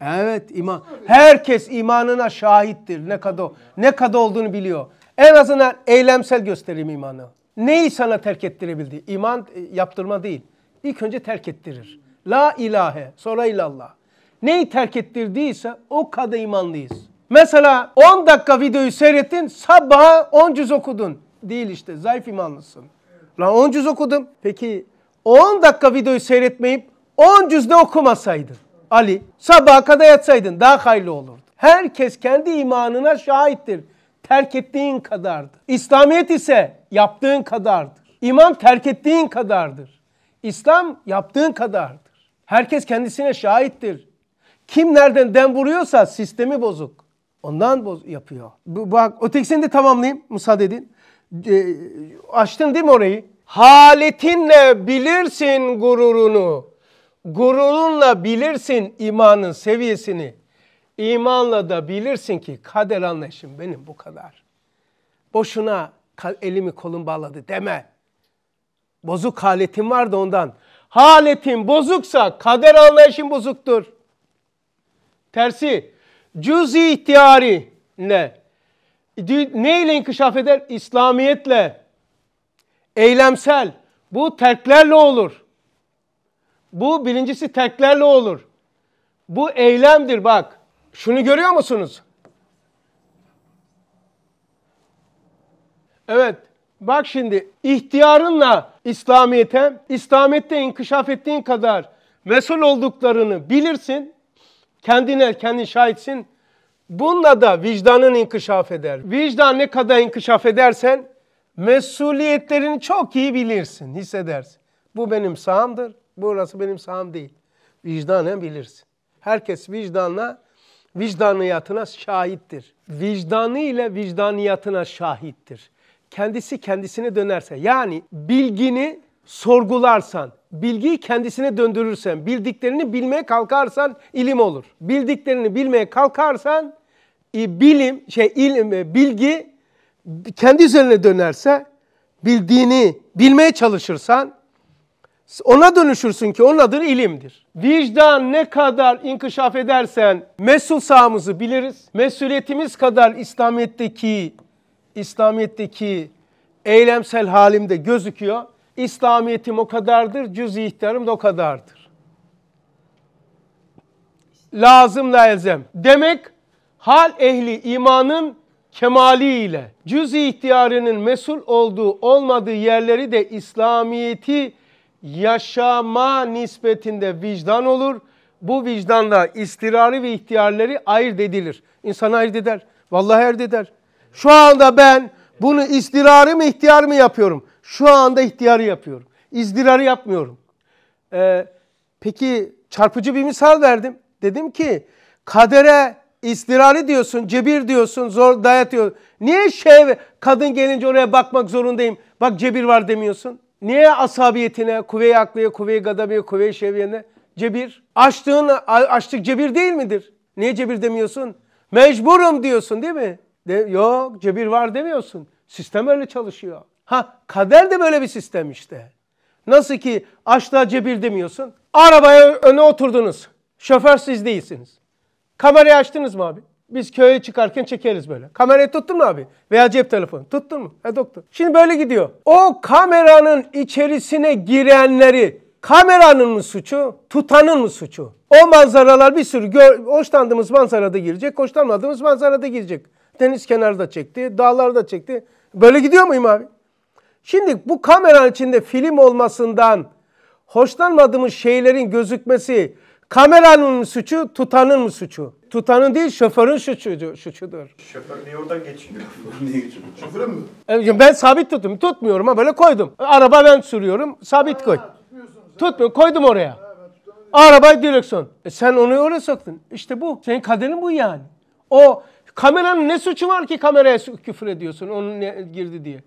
Speaker 1: Evet iman. Herkes imanına şahittir. Ne kadar ne kadar olduğunu biliyor. En azından eylemsel gösterim imanı. Neyi sana terk ettirebildi? İman e, yaptırma değil. İlk önce terk ettirir. La ilahe sonra ilallah. Neyi terk ettirdiyse o kadar imanlıyız. Mesela 10 dakika videoyu seyrettin sabaha 10 cüz okudun. Değil işte zayıf imanlısın. Lan 10 cüz okudum. Peki 10 dakika videoyu seyretmeyip 10 cüz ne okumasaydın? Ali sabaha kadar yatsaydın daha hayırlı olurdu. Herkes kendi imanına şahittir. Terk ettiğin kadardır. İslamiyet ise yaptığın kadardır. İman terk ettiğin kadardır. İslam yaptığın kadardır. Herkes kendisine şahittir. Kim nereden dem vuruyorsa sistemi bozuk. Ondan boz yapıyor. Bu Bak ötekisini de tamamlayayım Musa dedin e, açtın değil mi orayı? Haletinle bilirsin gururunu. Gururunla bilirsin imanın seviyesini. İmanla da bilirsin ki kader anlayışım benim bu kadar. Boşuna elimi kolum bağladı deme. Bozuk haletim vardı ondan. Haletin bozuksa kader anlayışın bozuktur. Tersi cüz-i ihtiyari ne? neyle inkişaf eder? İslamiyetle. Eylemsel. Bu terklerle olur. Bu birincisi terklerle olur. Bu eylemdir bak. Şunu görüyor musunuz? Evet. Bak şimdi ihtiyarınla İslamiyet'e, İslamiyet'te inkişaf ettiğin kadar mesul olduklarını bilirsin. Kendine, kendin şahitsin. Bununla da vicdanın inkişaf eder. Vicdan ne kadar inkişaf edersen mesuliyetlerini çok iyi bilirsin, hissedersin. Bu benim sahamdır, burası benim saham değil. Vicdanen bilirsin. Herkes vicdanla, vicdaniyatına şahittir. Vicdanı ile vicdaniyatına şahittir. Kendisi kendisine dönerse, yani bilgini sorgularsan, bilgiyi kendisine döndürürsen, bildiklerini bilmeye kalkarsan ilim olur. Bildiklerini bilmeye kalkarsan bilim şey ilim e, bilgi kendi üzerine dönerse bildiğini bilmeye çalışırsan ona dönüşürsün ki onun adı ilimdir. Vicdan ne kadar inkişaf edersen mesul sahamızı biliriz. Mesuliyetimiz kadar İslamiyet'teki İslamiyet'teki eylemsel halimde gözüküyor. İslamiyetim o kadardır, cüz-i ihtiyarım da o kadardır. Lazım la elzem. Demek hal ehli imanın kemaliyle cüz-i ihtiyarının mesul olduğu olmadığı yerleri de İslamiyeti yaşama nispetinde vicdan olur. Bu vicdanla istirarı ve ihtiyarları ayırt edilir. İnsan ayırt eder. Vallahi ayırt eder. Şu anda ben bunu istirarı mı ihtiyar mı yapıyorum? Şu anda ihtiyarı yapıyorum. İzdirarı yapmıyorum. Ee, peki çarpıcı bir misal verdim. Dedim ki kadere İstirari diyorsun, cebir diyorsun, zor dayatıyor. Niye şey kadın gelince oraya bakmak zorundayım. Bak cebir var demiyorsun. Niye asabiyetine, kuvve-i aklıya, kuvve-i gadabiye, kuvve-i şeviyene cebir? Açtığın, açtık cebir değil midir? Niye cebir demiyorsun? Mecburum diyorsun değil mi? De, yok cebir var demiyorsun. Sistem öyle çalışıyor. Ha kader de böyle bir sistem işte. Nasıl ki açlığa cebir demiyorsun. Arabaya öne oturdunuz. Şoför siz değilsiniz. Kamerayı açtınız mı abi? Biz köye çıkarken çekeriz böyle. Kamerayı tuttun mu abi? Veya cep telefonu. Tuttun mu? E doktor. Şimdi böyle gidiyor. O kameranın içerisine girenleri kameranın mı suçu, tutanın mı suçu? O manzaralar bir sürü gör, hoşlandığımız manzarada girecek, hoşlanmadığımız manzarada girecek. Deniz kenarı çekti, dağlarda çekti. Böyle gidiyor muyum abi? Şimdi bu kameranın içinde film olmasından hoşlanmadığımız şeylerin gözükmesi, Kameranın suçu tutanın mı suçu? Tutanın değil şoförün suçu, suçudur.
Speaker 2: Şoför niye oradan geçmiyor? (laughs) niye geçmiyor? Şoföre mi?
Speaker 1: Evet, ben sabit tuttum. Tutmuyorum ama böyle koydum. Araba ben sürüyorum. Sabit koy. Tutmuyor. Koydum oraya. Arabayı direksiyon. E sen onu oraya soktun. İşte bu. Senin kaderin bu yani. O kameranın ne suçu var ki kameraya küfür ediyorsun onun ne, girdi diye.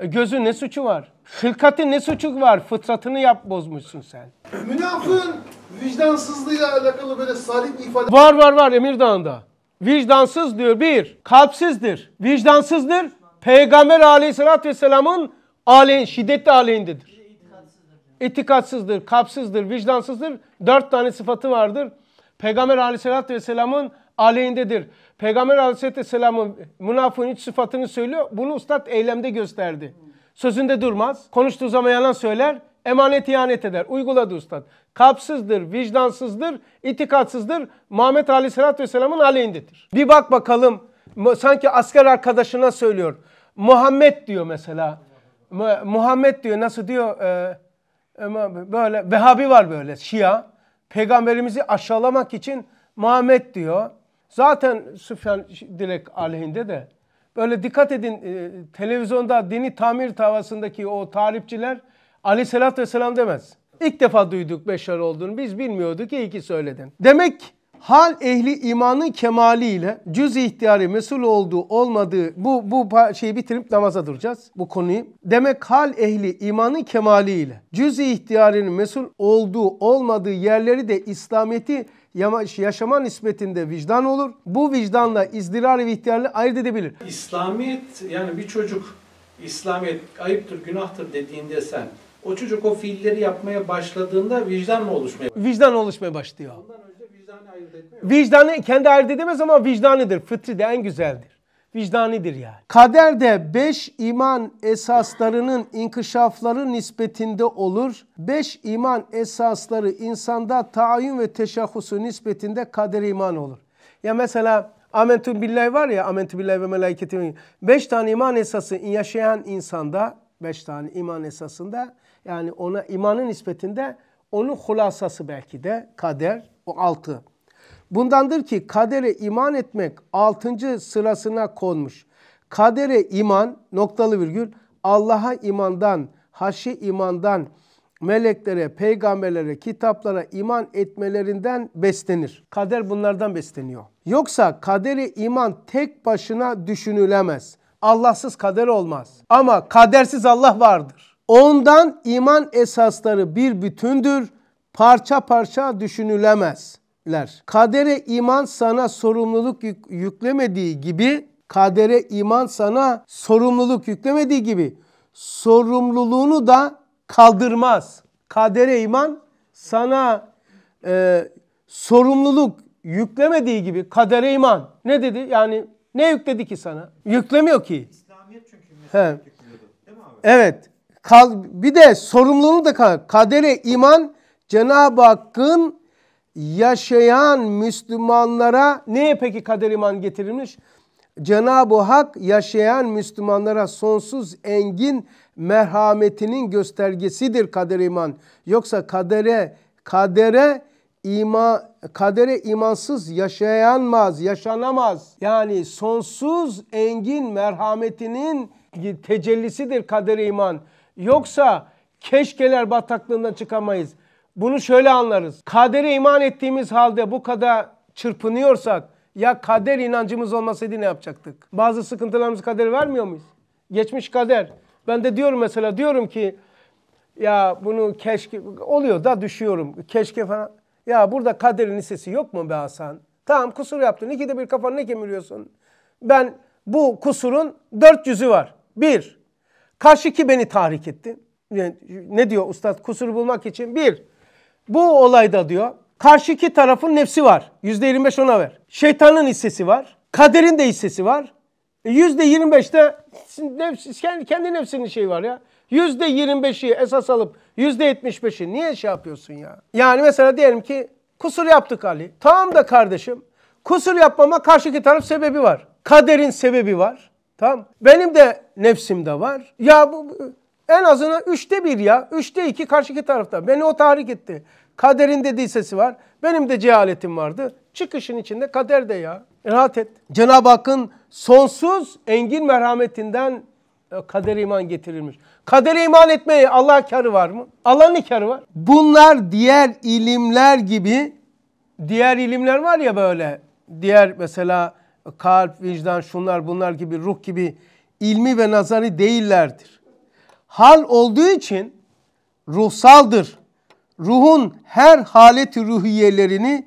Speaker 1: E gözün ne suçu var? Hılkatin ne suçu var? Fıtratını yap bozmuşsun sen.
Speaker 2: Münafığın vicdansızlığıyla alakalı böyle salih bir ifade... Var
Speaker 1: var var Emirdağ'ında. Vicdansız diyor bir, kalpsizdir. Vicdansızdır, Peygamber aleyhissalatü vesselamın aleyh, şiddetli aleyhindedir. Etikatsızdır. kalpsizdir, vicdansızdır. Dört tane sıfatı vardır. Peygamber aleyhissalatü vesselamın aleyhindedir. Peygamber Aleyhisselam'ın münafığın üç sıfatını söylüyor. Bunu ustad eylemde gösterdi. Sözünde durmaz. Konuştuğu zaman yalan söyler. Emanet ihanet eder. Uyguladı ustad. Kapsızdır, vicdansızdır, itikatsızdır. Muhammed Aleyhisselatü Vesselam'ın aleyhindedir. Bir bak bakalım. Sanki asker arkadaşına söylüyor. Muhammed diyor mesela. Muhammed diyor nasıl diyor ee, e, böyle Vehhabi var böyle Şia. Peygamberimizi aşağılamak için Muhammed diyor. Zaten Süfyan Dilek aleyhinde de böyle dikkat edin e, televizyonda dini tamir tavasındaki o tarifçiler Ali Selat ve Selam demez. İlk defa duyduk beşer olduğunu biz bilmiyorduk iyi ki söyledin. Demek hal ehli imanın kemaliyle cüz ihtiyarı mesul olduğu olmadığı bu bu şeyi bitirip namaza duracağız bu konuyu. Demek hal ehli imanın kemaliyle cüz ihtiyarının mesul olduğu olmadığı yerleri de İslamiyeti yaşama nispetinde vicdan olur. Bu vicdanla izdirar ve ihtiyarlı ayırt edebilir.
Speaker 2: İslamiyet yani bir çocuk İslamiyet ayıptır, günahtır
Speaker 1: dediğinde sen o çocuk o fiilleri yapmaya başladığında vicdan mı oluşmaya başlıyor? Vicdan oluşmaya başlıyor. Ondan önce vicdanı ayırt etmiyor. Vicdanı kendi ayırt edemez ama vicdanıdır. Fıtri de en güzeldir vicdanidir yani. Kaderde beş iman esaslarının inkişafları nispetinde olur. Beş iman esasları insanda tayin ve teşahhusu nispetinde kader iman olur. Ya mesela Amentü billahi var ya amentü billahi ve melaiketi. Beş tane iman esası yaşayan insanda beş tane iman esasında yani ona imanın nispetinde onun hulasası belki de kader o altı. Bundandır ki kadere iman etmek altıncı sırasına konmuş. Kadere iman noktalı virgül Allah'a imandan, haşi imandan, meleklere, peygamberlere, kitaplara iman etmelerinden beslenir. Kader bunlardan besleniyor. Yoksa kaderi iman tek başına düşünülemez. Allahsız kader olmaz. Ama kadersiz Allah vardır. Ondan iman esasları bir bütündür. Parça parça düşünülemez ler. Kadere iman sana sorumluluk yük yüklemediği gibi kadere iman sana sorumluluk yüklemediği gibi sorumluluğunu da kaldırmaz. Kadere iman sana e, sorumluluk yüklemediği gibi kadere iman. Ne dedi? Yani ne yükledi ki sana? Yüklemiyor ki. İslamiyet çünkü He. Değil mi abi? Evet. Kal, bir de sorumluluğunu da kal. Kadere iman Cenab-ı Hakk'ın yaşayan Müslümanlara neye peki kader iman getirilmiş? Cenab-ı Hak yaşayan Müslümanlara sonsuz engin merhametinin göstergesidir kader iman. Yoksa kadere kadere ima, kadere imansız yaşayanmaz, yaşanamaz. Yani sonsuz engin merhametinin tecellisidir kader iman. Yoksa keşkeler bataklığından çıkamayız. Bunu şöyle anlarız. Kadere iman ettiğimiz halde bu kadar çırpınıyorsak ya kader inancımız olmasaydı ne yapacaktık? Bazı sıkıntılarımız kader vermiyor muyuz? Geçmiş kader. Ben de diyorum mesela diyorum ki ya bunu keşke oluyor da düşüyorum. Keşke falan. Ya burada kaderin sesi yok mu be Hasan? Tamam kusur yaptın. de bir kafanı ne kemiriyorsun? Ben bu kusurun dört yüzü var. Bir, karşı ki beni tahrik etti. ne diyor ustad? Kusur bulmak için bir, bu olayda diyor karşı iki tarafın nefsi var. Yüzde 25 ona ver. Şeytanın hissesi var. Kaderin de hissesi var. E, yüzde 25'te nefs, kendi, kendi nefsinin şeyi var ya. Yüzde 25'i esas alıp yüzde 75'i niye şey yapıyorsun ya? Yani mesela diyelim ki kusur yaptık Ali. Tamam da kardeşim kusur yapmama karşı iki taraf sebebi var. Kaderin sebebi var. Tamam. Benim de nefsim de var. Ya bu en azına üçte bir ya, üçte iki karşı iki tarafta. Beni o tahrik etti. Kaderin dediği sesi var. Benim de cehaletim vardı. Çıkışın içinde kader de ya. Rahat et. Cenab-ı Hakk'ın sonsuz engin merhametinden e, kader iman getirilmiş. Kadere iman etmeye Allah karı var mı? Allah'ın karı var. Bunlar diğer ilimler gibi diğer ilimler var ya böyle. Diğer mesela kalp, vicdan, şunlar bunlar gibi ruh gibi ilmi ve nazari değillerdir hal olduğu için ruhsaldır. Ruhun her haleti ruhiyelerini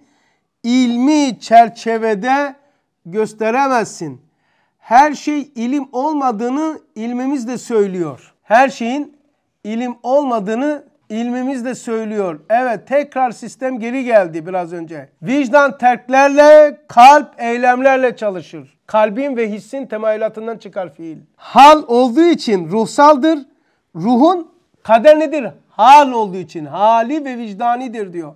Speaker 1: ilmi çerçevede gösteremezsin. Her şey ilim olmadığını ilmimiz de söylüyor. Her şeyin ilim olmadığını ilmimiz de söylüyor. Evet tekrar sistem geri geldi biraz önce. Vicdan terklerle, kalp eylemlerle çalışır. Kalbin ve hissin temayülatından çıkar fiil. Hal olduğu için ruhsaldır Ruhun kader nedir? Hal olduğu için hali ve vicdanidir diyor.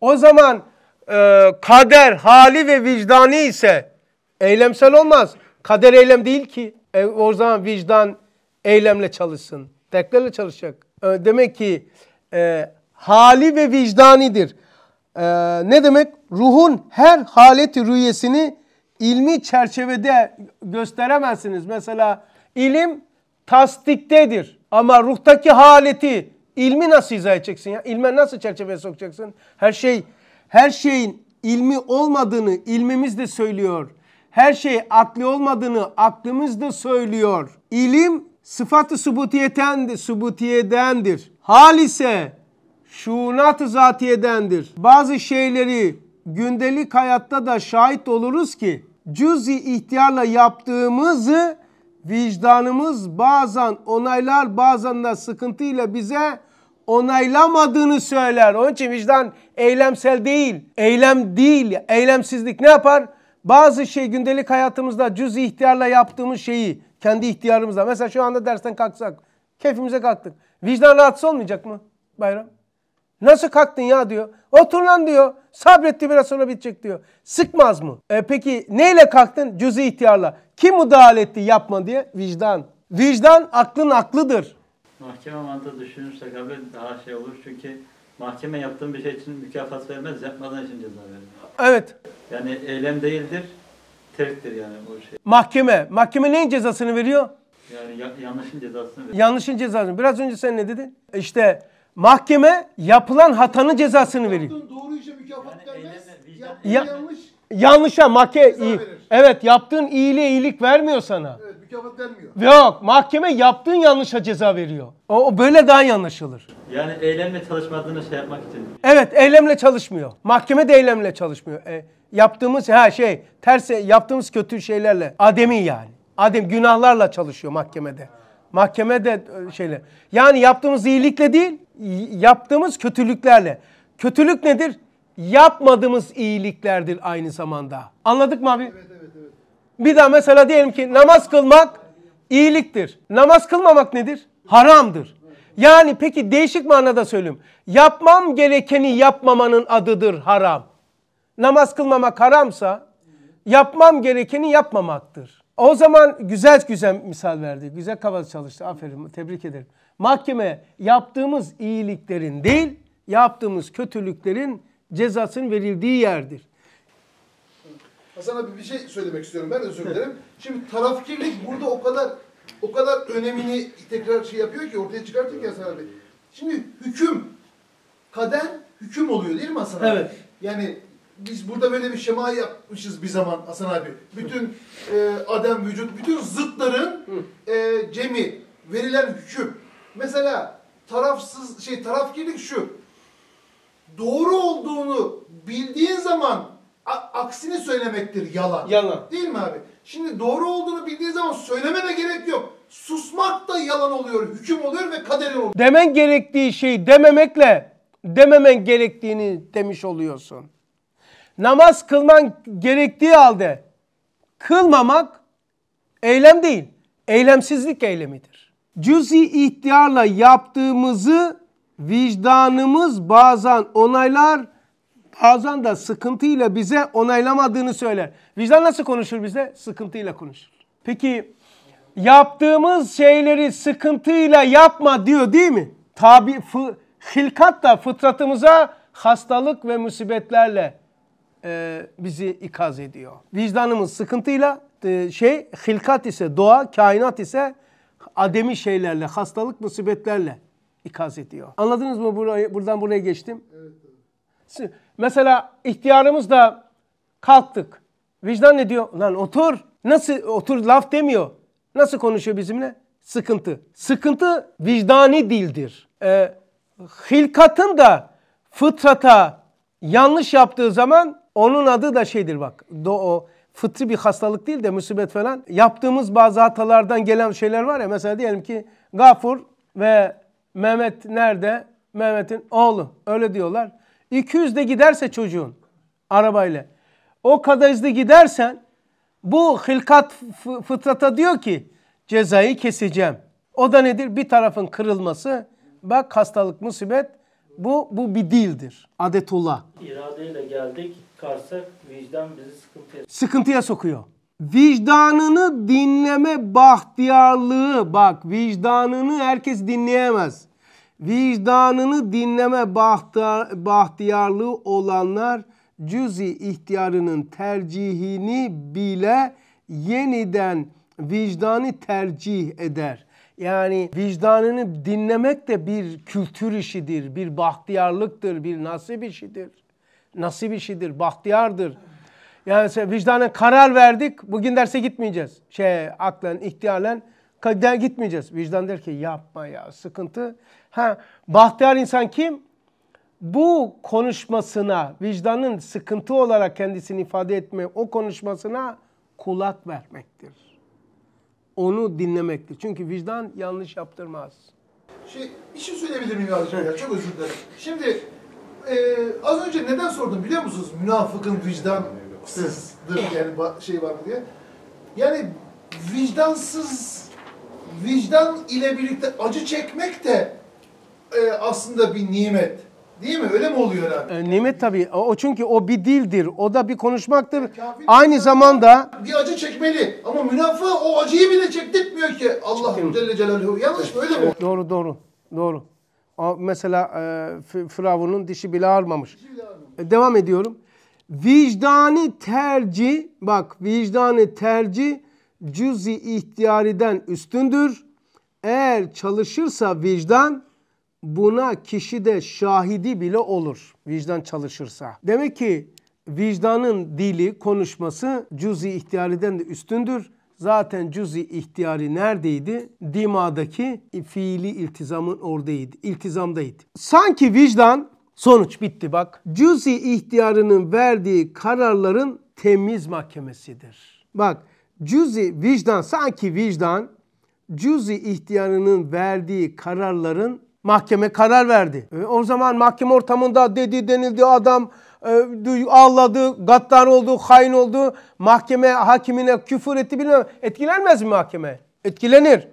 Speaker 1: O zaman e, kader hali ve vicdani ise eylemsel olmaz. Kader eylem değil ki. E, o zaman vicdan eylemle çalışsın. Teklerle çalışacak. E, demek ki e, hali ve vicdanidir. E, ne demek? Ruhun her haleti rüyesini ilmi çerçevede gösteremezsiniz. Mesela ilim tasdiktedir. Ama ruhtaki haleti ilmi nasıl izah edeceksin ya? İlme nasıl çerçeveye sokacaksın? Her şey her şeyin ilmi olmadığını ilmimiz de söylüyor. Her şey akli olmadığını aklımız da söylüyor. İlim sıfatı subutiyetendir, subutiyedendir. Hal ise şunat ı zatiyedendir. Bazı şeyleri gündelik hayatta da şahit oluruz ki cüz-i ihtiyarla yaptığımızı vicdanımız bazen onaylar bazen de sıkıntıyla bize onaylamadığını söyler. Onun için vicdan eylemsel değil. Eylem değil. Eylemsizlik ne yapar? Bazı şey gündelik hayatımızda cüz ihtiyarla yaptığımız şeyi kendi ihtiyarımızla. Mesela şu anda dersten kalksak keyfimize kalktık. Vicdan rahatsız olmayacak mı bayram? Nasıl kalktın ya diyor. Otur lan diyor. Sabretti biraz sonra bitecek diyor. Sıkmaz mı? E peki neyle kalktın? Cüz-i ihtiyarla. Kim müdahale etti yapma diye? Vicdan. Vicdan aklın aklıdır.
Speaker 2: Mahkeme mantığı düşünürsek abi daha şey olur çünkü mahkeme yaptığın bir şey için mükafat vermez, yapmadan için ceza
Speaker 1: verir. Evet.
Speaker 2: Yani eylem değildir, terktir yani bu şey.
Speaker 1: Mahkeme. Mahkeme neyin cezasını veriyor?
Speaker 2: Yani ya yanlışın cezasını veriyor.
Speaker 1: Yanlışın cezasını. Biraz önce sen ne dedin? İşte mahkeme yapılan hatanın cezasını veriyor.
Speaker 2: Yaptığın doğru işe mükafat yani vermez.
Speaker 1: Yaptığın ya, yanlış. Yanlışa mahkeme iyi. Evet yaptığın iyiliğe iyilik vermiyor sana.
Speaker 2: Evet mükafat vermiyor. Yok
Speaker 1: mahkeme yaptığın yanlışa ceza veriyor. O, o böyle daha iyi anlaşılır.
Speaker 2: Yani eylemle çalışmadığını şey yapmak için.
Speaker 1: Evet eylemle çalışmıyor. Mahkeme de eylemle çalışmıyor. E, yaptığımız ha şey ters yaptığımız kötü şeylerle ademi yani. Adem günahlarla çalışıyor mahkemede. Mahkemede e, şeyle. Yani yaptığımız iyilikle değil, yaptığımız kötülüklerle. Kötülük nedir? Yapmadığımız iyiliklerdir aynı zamanda. Anladık mı abi? Evet, evet, evet. Bir daha mesela diyelim ki namaz kılmak iyiliktir. Namaz kılmamak nedir? Haramdır. Yani peki değişik manada söyleyeyim. Yapmam gerekeni yapmamanın adıdır haram. Namaz kılmamak haramsa yapmam gerekeni yapmamaktır. O zaman güzel güzel misal verdi. Güzel kafalı çalıştı. Aferin. Tebrik ederim. Mahkeme yaptığımız iyiliklerin değil, yaptığımız kötülüklerin cezasının verildiği yerdir.
Speaker 2: Hasan abi bir şey söylemek istiyorum. Ben özür dilerim. Şimdi tarafkirlik burada o kadar o kadar önemini tekrar şey yapıyor ki ortaya çıkartıyor ki Hasan abi. Şimdi hüküm kader hüküm oluyor değil mi Hasan abi? Evet. Yani biz burada böyle bir şema yapmışız bir zaman Hasan abi. Bütün e, adem vücut, bütün zıtların e, cemi verilen hüküm. Mesela tarafsız şey tarafgirlik şu. Doğru olduğunu bildiğin zaman aksini söylemektir yalan. Yalan. Değil mi abi? Şimdi doğru olduğunu bildiğin zaman söylememe gerek yok. Susmak da yalan oluyor, hüküm oluyor ve kaderin oluyor.
Speaker 1: Demen gerektiği şeyi dememekle dememen gerektiğini demiş oluyorsun. Namaz kılman gerektiği halde kılmamak eylem değil, eylemsizlik eylemidir cüzi ihtiyarla yaptığımızı vicdanımız bazen onaylar bazen de sıkıntıyla bize onaylamadığını söyler. Vicdan nasıl konuşur bize? Sıkıntıyla konuşur. Peki yaptığımız şeyleri sıkıntıyla yapma diyor değil mi? Tabi hilkat da fıtratımıza hastalık ve musibetlerle e, bizi ikaz ediyor. Vicdanımız sıkıntıyla e, şey hilkat ise doğa, kainat ise ademi şeylerle, hastalık musibetlerle ikaz ediyor. Anladınız mı burayı? Buradan buraya geçtim. Evet, Mesela ihtiyarımız da kalktık. Vicdan ne diyor? Lan otur. Nasıl otur laf demiyor. Nasıl konuşuyor bizimle? Sıkıntı. Sıkıntı vicdani dildir. Ee, hilkatın da fıtrata yanlış yaptığı zaman onun adı da şeydir bak. Do o fıtri bir hastalık değil de musibet falan. Yaptığımız bazı hatalardan gelen şeyler var ya mesela diyelim ki Gafur ve Mehmet nerede? Mehmet'in oğlu öyle diyorlar. 200 de giderse çocuğun arabayla o kadar hızlı gidersen bu hilkat fıtrata diyor ki cezayı keseceğim. O da nedir? Bir tarafın kırılması bak hastalık musibet bu bu bir dildir. Adetullah.
Speaker 2: İradeyle geldik çıkarsak vicdan bizi sıkıntıya...
Speaker 1: Sıkıntıya sokuyor. Vicdanını dinleme bahtiyarlığı bak vicdanını herkes dinleyemez. Vicdanını dinleme bahtiyar, bahtiyarlığı olanlar cüzi ihtiyarının tercihini bile yeniden vicdanı tercih eder. Yani vicdanını dinlemek de bir kültür işidir, bir bahtiyarlıktır, bir nasip işidir nasip işidir, bahtiyardır. Yani vicdanen karar verdik, bugün derse gitmeyeceğiz. Şey, aklen, ihtiyarlen gitmeyeceğiz. Vicdan der ki yapma ya, sıkıntı. Ha, bahtiyar insan kim? Bu konuşmasına, vicdanın sıkıntı olarak kendisini ifade etme, o konuşmasına kulak vermektir. Onu dinlemektir. Çünkü vicdan yanlış yaptırmaz.
Speaker 2: Şey, bir şey söyleyebilir miyim Hazreti Çok özür dilerim. Şimdi e, az önce neden sordum biliyor musunuz? Münafıkın vicdansızdır yani şey var mı diye. Yani vicdansız, vicdan ile birlikte acı çekmek de e, aslında bir nimet. Değil mi? Öyle mi oluyor
Speaker 1: abi? E, nimet tabii. O çünkü o bir dildir. O da bir konuşmaktır. E, kafir Aynı zamanda
Speaker 2: bir acı çekmeli. Ama münafığa o acıyı bile çektirtmiyor ki Allah Çektim. Celle Celaluhu. Yanlış mı? Öyle mi?
Speaker 1: Doğru doğru. Doğru. Mesela e, Firavun'un dişi bile ağrımamış. E, devam ediyorum. Vicdani tercih, bak vicdani tercih cüzi ihtiyariden üstündür. Eğer çalışırsa vicdan buna kişi de şahidi bile olur. Vicdan çalışırsa. Demek ki vicdanın dili, konuşması cüzi ihtiyariden de üstündür zaten cüz-i ihtiyari neredeydi? Dima'daki fiili iltizamın oradaydı. İltizamdaydı. Sanki vicdan sonuç bitti bak. Cüz-i ihtiyarının verdiği kararların temiz mahkemesidir. Bak cüz-i vicdan sanki vicdan cüz-i ihtiyarının verdiği kararların mahkeme karar verdi. E, o zaman mahkeme ortamında dedi denildi adam ee, ağladı, gaddar oldu, hain oldu, mahkeme hakimine küfür etti bilmem. Etkilenmez mi mahkeme? Etkilenir.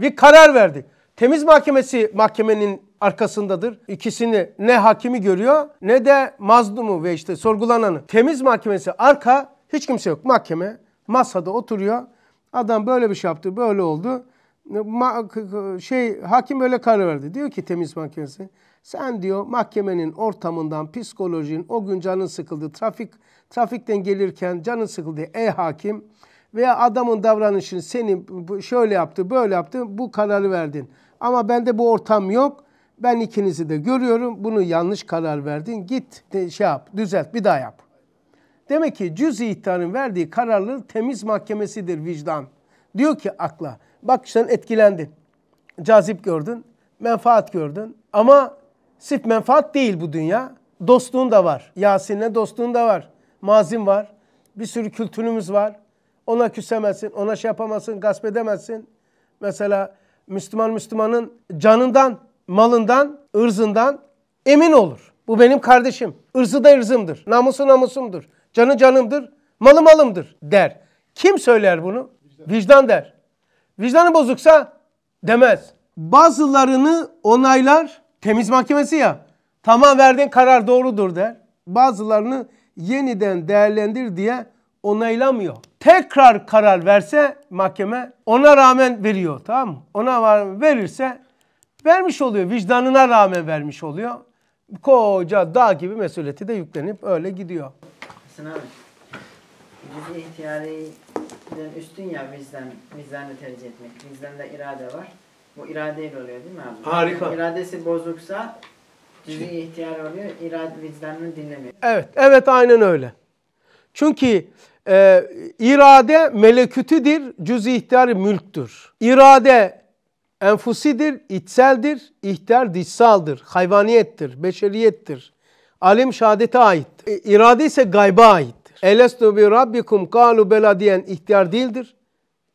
Speaker 1: Bir karar verdi. Temiz mahkemesi mahkemenin arkasındadır. İkisini ne hakimi görüyor ne de mazlumu ve işte sorgulananı. Temiz mahkemesi arka hiç kimse yok. Mahkeme masada oturuyor. Adam böyle bir şey yaptı, böyle oldu. Ma şey hakim böyle karar verdi. Diyor ki temiz mahkemesi. Sen diyor mahkemenin ortamından, psikolojinin, o gün canın sıkıldı, trafik trafikten gelirken canın sıkıldı ey hakim veya adamın davranışını seni şöyle yaptı, böyle yaptı, bu kararı verdin. Ama bende bu ortam yok. Ben ikinizi de görüyorum. Bunu yanlış karar verdin. Git de şey yap, düzelt, bir daha yap. Demek ki cüz-i ihtarın verdiği kararlı temiz mahkemesidir vicdan. Diyor ki akla, bak sen etkilendin, cazip gördün, menfaat gördün ama Sırf menfaat değil bu dünya. Dostluğun da var. Yasin'le dostluğun da var. Mazim var. Bir sürü kültürümüz var. Ona küsemezsin, ona şey yapamazsın, gasp edemezsin. Mesela Müslüman Müslümanın canından, malından, ırzından emin olur. Bu benim kardeşim. Irzı da ırzımdır. Namusu namusumdur. Canı canımdır. Malı malımdır der. Kim söyler bunu? Vicdan der. Vicdanı bozuksa demez. Bazılarını onaylar, Temiz mahkemesi ya. Tamam verdiğin karar doğrudur der. Bazılarını yeniden değerlendir diye onaylamıyor. Tekrar karar verse mahkeme ona rağmen veriyor tamam mı? Ona verirse vermiş oluyor. Vicdanına rağmen vermiş oluyor. Koca dağ gibi mesuliyeti de yüklenip öyle gidiyor. Hasan abi, biz ihtiyariden üstün ya vicdan bizden tercih etmek. Bizden de irade var. Bu iradeyle oluyor değil mi abi? Harika. Yani iradesi bozuksa cüz'i ihtiyar oluyor, irade vicdanını dinlemiyor. Evet, evet aynen öyle. Çünkü e, irade melekütüdir, cüz-i ihtiyar mülktür. İrade enfusidir, içseldir, ihtiyar dışsaldır, hayvaniyettir, beşeriyettir. Alim şehadete ait. E, irade ise gayba aittir. Elestu bi rabbikum kalu bela diyen ihtiyar değildir,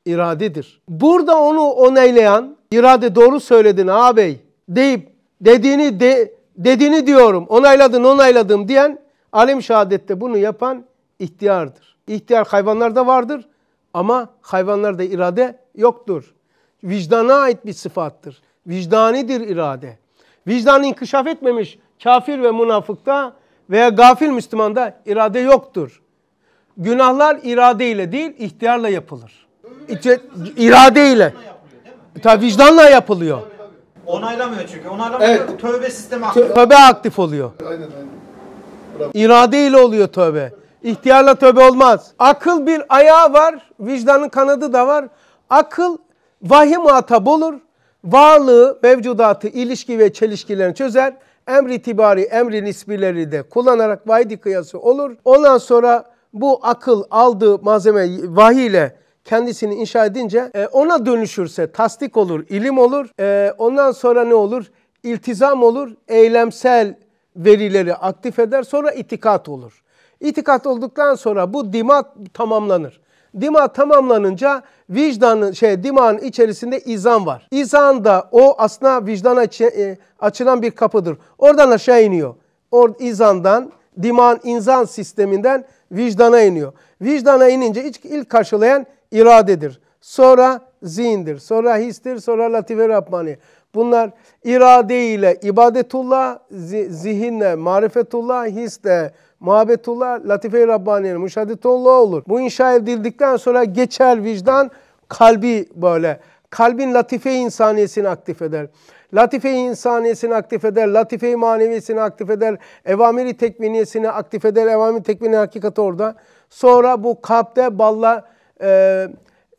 Speaker 1: iradedir. Burada onu onaylayan irade doğru söyledin ağabey deyip dediğini de, dediğini diyorum onayladın onayladım diyen alem şehadette bunu yapan ihtiyardır. İhtiyar hayvanlarda vardır ama hayvanlarda irade yoktur. Vicdana ait bir sıfattır. Vicdanidir irade. Vicdan inkişaf etmemiş kafir ve münafıkta veya gafil Müslümanda irade yoktur. Günahlar iradeyle değil ihtiyarla yapılır. İradeyle. Tabii vicdanla yapılıyor.
Speaker 2: Onaylamıyor çünkü. Onaylamıyor. Evet. Tövbe sistemi aktif. Tövbe aktif oluyor.
Speaker 1: Aynen aynen. İrade ile oluyor tövbe. İhtiyarla tövbe olmaz. Akıl bir ayağı var, vicdanın kanadı da var. Akıl vahim muhatap olur. Varlığı, mevcudatı, ilişki ve çelişkilerini çözer. Emri tibari, emri nisbileri de kullanarak vahidi kıyası olur. Ondan sonra bu akıl aldığı malzeme vahiy ile kendisini inşa edince e, ona dönüşürse tasdik olur, ilim olur. E, ondan sonra ne olur? İltizam olur, eylemsel verileri aktif eder, sonra itikat olur. İtikat olduktan sonra bu dima tamamlanır. Dima tamamlanınca vicdanın şey dimağın içerisinde izan var. İzan da o aslında vicdana e, açılan bir kapıdır. Oradan aşağı iniyor. Or izandan dimağın inzan sisteminden vicdana iniyor. Vicdana inince ilk, ilk karşılayan iradedir. Sonra zihindir. Sonra histir. Sonra latife Rabbani. Bunlar irade ile ibadetullah, zihinle marifetullah, hisle muhabbetullah, latife-i Rabbaniye'nin müşahadetullah olur. Bu inşa edildikten sonra geçer vicdan kalbi böyle. Kalbin latife insaniyesini aktif eder. latife insaniyesini aktif eder, latife maneviyesini aktif eder, evamiri tekviniyesini aktif eder, evamiri tekvinin hakikati orada. Sonra bu kalpte balla e,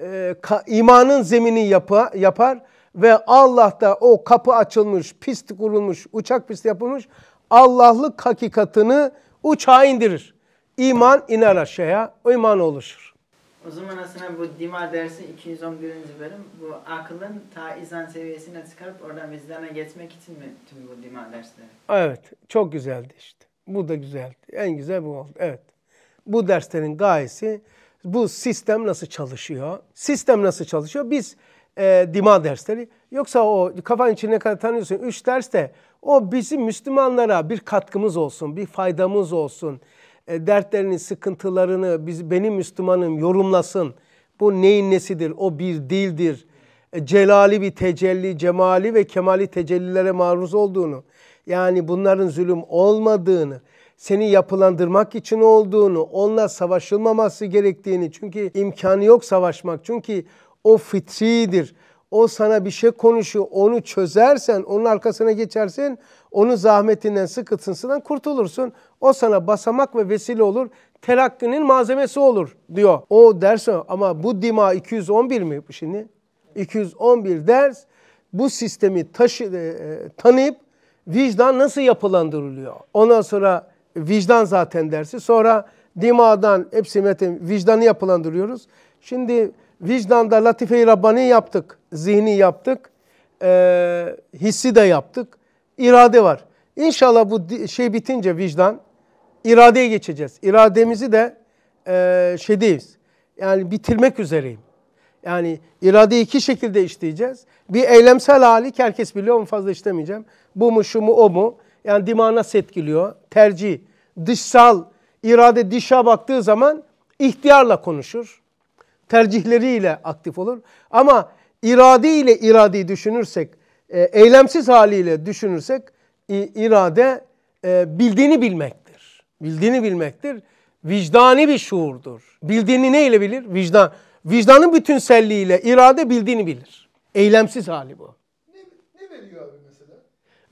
Speaker 1: e, ka, imanın zemini yapı, yapar ve Allah da o kapı açılmış, pist kurulmuş, uçak pisti yapılmış Allah'lık hakikatını uçağa indirir. İman iner aşağıya, iman oluşur. O zaman aslında bu Dima dersi 211. bölüm bu akılın ta izan seviyesine çıkarıp oradan vicdana geçmek için mi tüm bu Dima dersleri? Evet, çok güzeldi işte. Bu da güzeldi. En güzel bu oldu. Evet. Bu derslerin gayesi bu sistem nasıl çalışıyor? Sistem nasıl çalışıyor? Biz e, dima dersleri yoksa o kafanın içine kadar tanıyorsun üç ders de o bizim Müslümanlara bir katkımız olsun, bir faydamız olsun. E, dertlerini, sıkıntılarını biz, benim Müslümanım yorumlasın. Bu neyin nesidir? O bir dildir. E, celali bir tecelli, cemali ve kemali tecellilere maruz olduğunu. Yani bunların zulüm olmadığını, seni yapılandırmak için olduğunu, onunla savaşılmaması gerektiğini. Çünkü imkanı yok savaşmak. Çünkü o fitridir. O sana bir şey konuşuyor. Onu çözersen, onun arkasına geçersen onun zahmetinden, sıkıntısından kurtulursun. O sana basamak ve vesile olur. Terakkinin malzemesi olur diyor. O ders ama bu dima 211 mi şimdi? 211 ders bu sistemi taşı, e, e, tanıyıp vicdan nasıl yapılandırılıyor? Ondan sonra vicdan zaten dersi. sonra dimadan hepsi metin vicdanı yapılandırıyoruz. Şimdi vicdanda latife-i Rabbani yaptık, zihni yaptık, e, hissi de yaptık, İrade var. İnşallah bu şey bitince vicdan, iradeye geçeceğiz. İrademizi de e, şeydeyiz, yani bitirmek üzereyim. Yani iradeyi iki şekilde işleyeceğiz. Bir eylemsel hali ki herkes biliyor mu fazla işlemeyeceğim. Bu mu şu mu o mu? Yani dimağı nasıl etkiliyor? Tercih, dışsal, irade dışa baktığı zaman ihtiyarla konuşur. Tercihleriyle aktif olur. Ama irade ile iradeyi düşünürsek, e, eylemsiz haliyle düşünürsek irade e, bildiğini bilmektir. Bildiğini bilmektir. Vicdani bir şuurdur. Bildiğini ne ile bilir? Vicdan. Vicdanın bütünselliğiyle irade bildiğini bilir. Eylemsiz hali bu. Ne, ne veriyor abi mesela?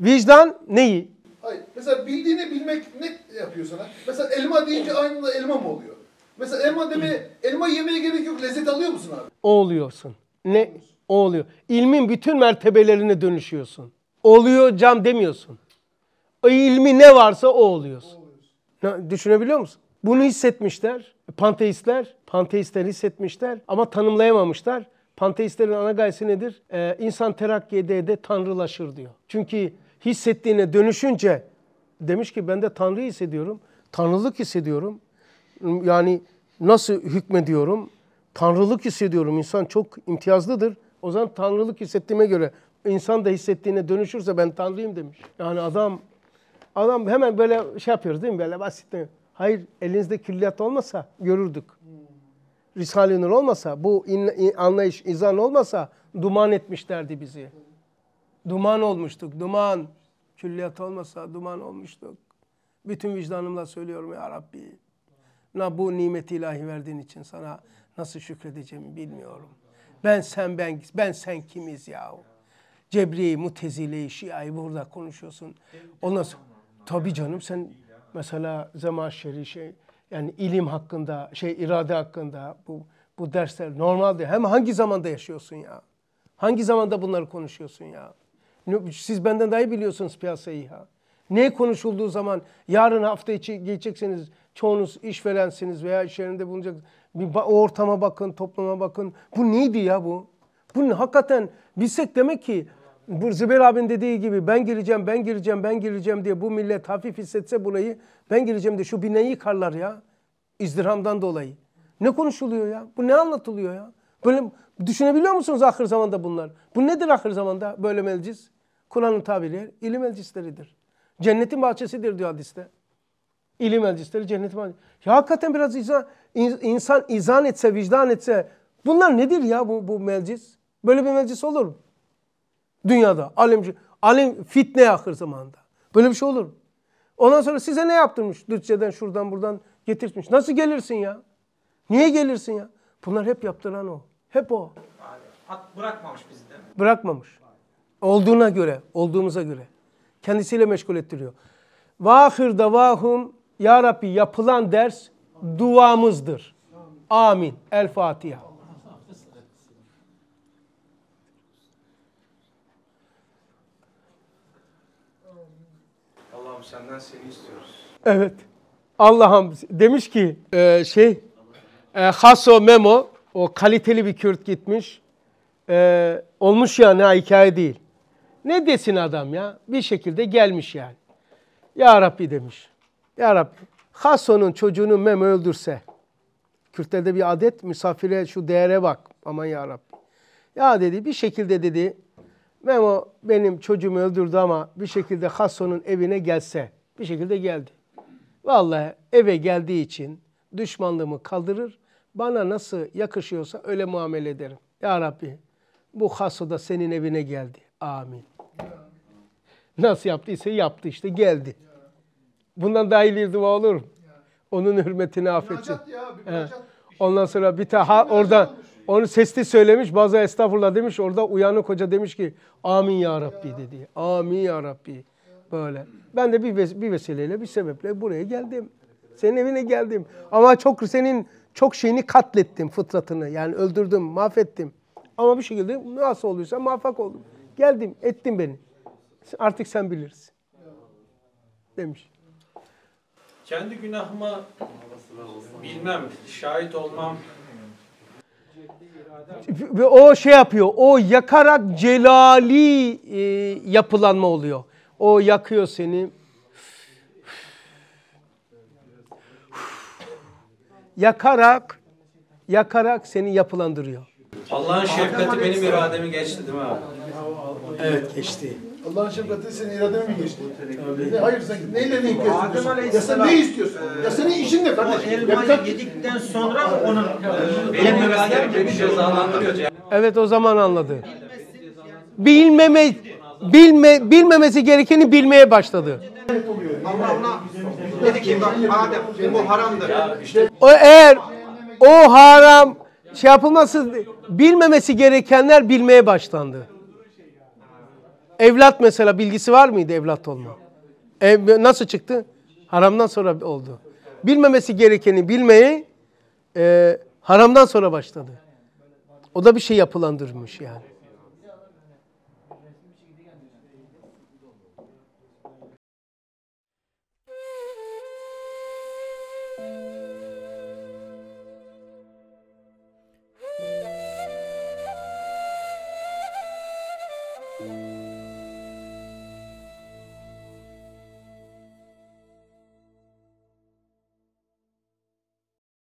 Speaker 1: Vicdan neyi?
Speaker 2: Hayır. Mesela bildiğini bilmek ne yapıyor sana? Mesela elma deyince aynı elma mı oluyor? Mesela elma deme, elma yemeye gerek yok. Lezzet alıyor musun abi?
Speaker 1: O oluyorsun. Ne? O oluyor. İlmin bütün mertebelerine dönüşüyorsun. Oluyor cam demiyorsun. O e, ilmi ne varsa o oluyorsun. O oluyorsun. Düşünebiliyor musun? Bunu hissetmişler. E, panteistler, panteistler hissetmişler ama tanımlayamamışlar. Panteistlerin ana gayesi nedir? Ee, insan terakki ede de tanrılaşır diyor. Çünkü hissettiğine dönüşünce demiş ki ben de Tanrı hissediyorum. Tanrılık hissediyorum. Yani nasıl hükmediyorum? Tanrılık hissediyorum. İnsan çok imtiyazlıdır. O zaman tanrılık hissettiğime göre insan da hissettiğine dönüşürse ben tanrıyım demiş. Yani adam adam hemen böyle şey yapıyor değil mi? Böyle basit. mi? Hayır elinizde külliyat olmasa görürdük. Risale-i Nur olmasa, bu in, in, anlayış, izan olmasa duman etmişlerdi bizi. Duman olmuştuk, duman. Külliyat olmasa duman olmuştuk. Bütün vicdanımla söylüyorum ya Rabbi. Na bu nimeti ilahi verdiğin için sana nasıl şükredeceğimi bilmiyorum. Ben sen ben ben sen kimiz ya? Cebri, Mutezile, Şia'yı burada konuşuyorsun. Ondan sonra, tabii canım sen mesela Zemaşeri şey yani ilim hakkında, şey irade hakkında bu bu dersler normaldir. Hem hangi zamanda yaşıyorsun ya? Hangi zamanda bunları konuşuyorsun ya? Siz benden daha iyi biliyorsunuz piyasayı ha. Ne konuşulduğu zaman yarın hafta içi geçecekseniz çoğunuz işverensiniz veya iş yerinde bulunacak. Bir o ortama bakın, topluma bakın. Bu neydi ya bu? Bu hakikaten bilsek demek ki bu Zübeyir abin dediği gibi ben gireceğim, ben gireceğim, ben gireceğim diye bu millet hafif hissetse burayı ben gireceğim diye şu bineği yıkarlar ya. İzdihamdan dolayı. Ne konuşuluyor ya? Bu ne anlatılıyor ya? Böyle düşünebiliyor musunuz ahir zamanda bunlar? Bu nedir ahir zamanda böyle meclis? Kur'an'ın tabiri ilim meclisleridir. Cennetin bahçesidir diyor hadiste. İlim meclisleri cennetin bahçesi. Ya hakikaten biraz izan, insan izan etse, vicdan etse bunlar nedir ya bu, bu meclis? Böyle bir meclis olur mu? Dünyada alimci, alim fitne akır zamanında Böyle bir şey olur mu? Ondan sonra size ne yaptırmış? Düzce'den şuradan buradan getirtmiş. Nasıl gelirsin ya? Niye gelirsin ya? Bunlar hep yaptıran o. Hep o. Bırakmamış bizden. Bırakmamış. Olduğuna göre, olduğumuza göre. Kendisiyle meşgul ettiriyor. Vahir davahum ya Rabbi yapılan ders duamızdır. Amin. El Fatiha. Allah'ım senden seni istiyoruz. Evet. Allah'ım demiş ki e, şey e, Haso Memo o kaliteli bir Kürt gitmiş. E, olmuş ya ne hikaye değil. Ne desin adam ya? Bir şekilde gelmiş yani. Ya Rabbi demiş. Ya Rabbi Hason'un çocuğunu Mem öldürse. Kürtlerde bir adet misafire şu değere bak. Aman ya Rabbi. Ya dedi bir şekilde dedi Memo benim çocuğumu öldürdü ama bir şekilde Hason'un evine gelse. Bir şekilde geldi. Vallahi eve geldiği için düşmanlığımı kaldırır. Bana nasıl yakışıyorsa öyle muamele ederim. Ya Rabbi bu Haso da senin evine geldi. Amin. Nasıl yaptıysa yaptı işte geldi. Bundan daha iyi dua olur mu? Onun hürmetini affetsin. Ondan sonra bir daha orada onu sesli söylemiş bazı estağfurullah demiş. Orada uyanık hoca demiş ki amin ya Rabbi dedi. Amin ya Rabbi. Böyle. Ben de bir, ves bir vesileyle bir sebeple buraya geldim. Senin evine geldim. Ama çok senin çok şeyini katlettim fıtratını. Yani öldürdüm, mahvettim. Ama bir şekilde nasıl oluyorsa muvaffak oldum. Geldim, ettim beni. Artık sen bilirsin. Demiş.
Speaker 2: Kendi günahıma bilmem, şahit olmam.
Speaker 1: Ve o şey yapıyor, o yakarak celali e, yapılanma oluyor. O yakıyor seni. yakarak, yakarak seni yapılandırıyor.
Speaker 2: Allah'ın şefkati benim irademi geçti değil mi abi? Evet geçti. Allah'ın şefkati senin irademe mi geçti? Dedi, hayır sen neyle neyi kesiyorsun? Ya sen ne istiyorsun? ya e, senin işin ne kardeşim? Elmayı ya, yedikten sonra onun benim beraber gibi şey cezalandırıyor.
Speaker 1: Evet o zaman anladı. Bilmeme bilme bilmemesi gerekeni bilmeye başladı. Allah dedi ki bak Adem bu haramdır. O eğer o haram şey yapılması bilmemesi gerekenler bilmeye başlandı. Evlat mesela bilgisi var mıydı evlat olma? Ev, nasıl çıktı? Haramdan sonra oldu. Bilmemesi gerekeni bilmeyi e, haramdan sonra başladı. O da bir şey yapılandırmış yani.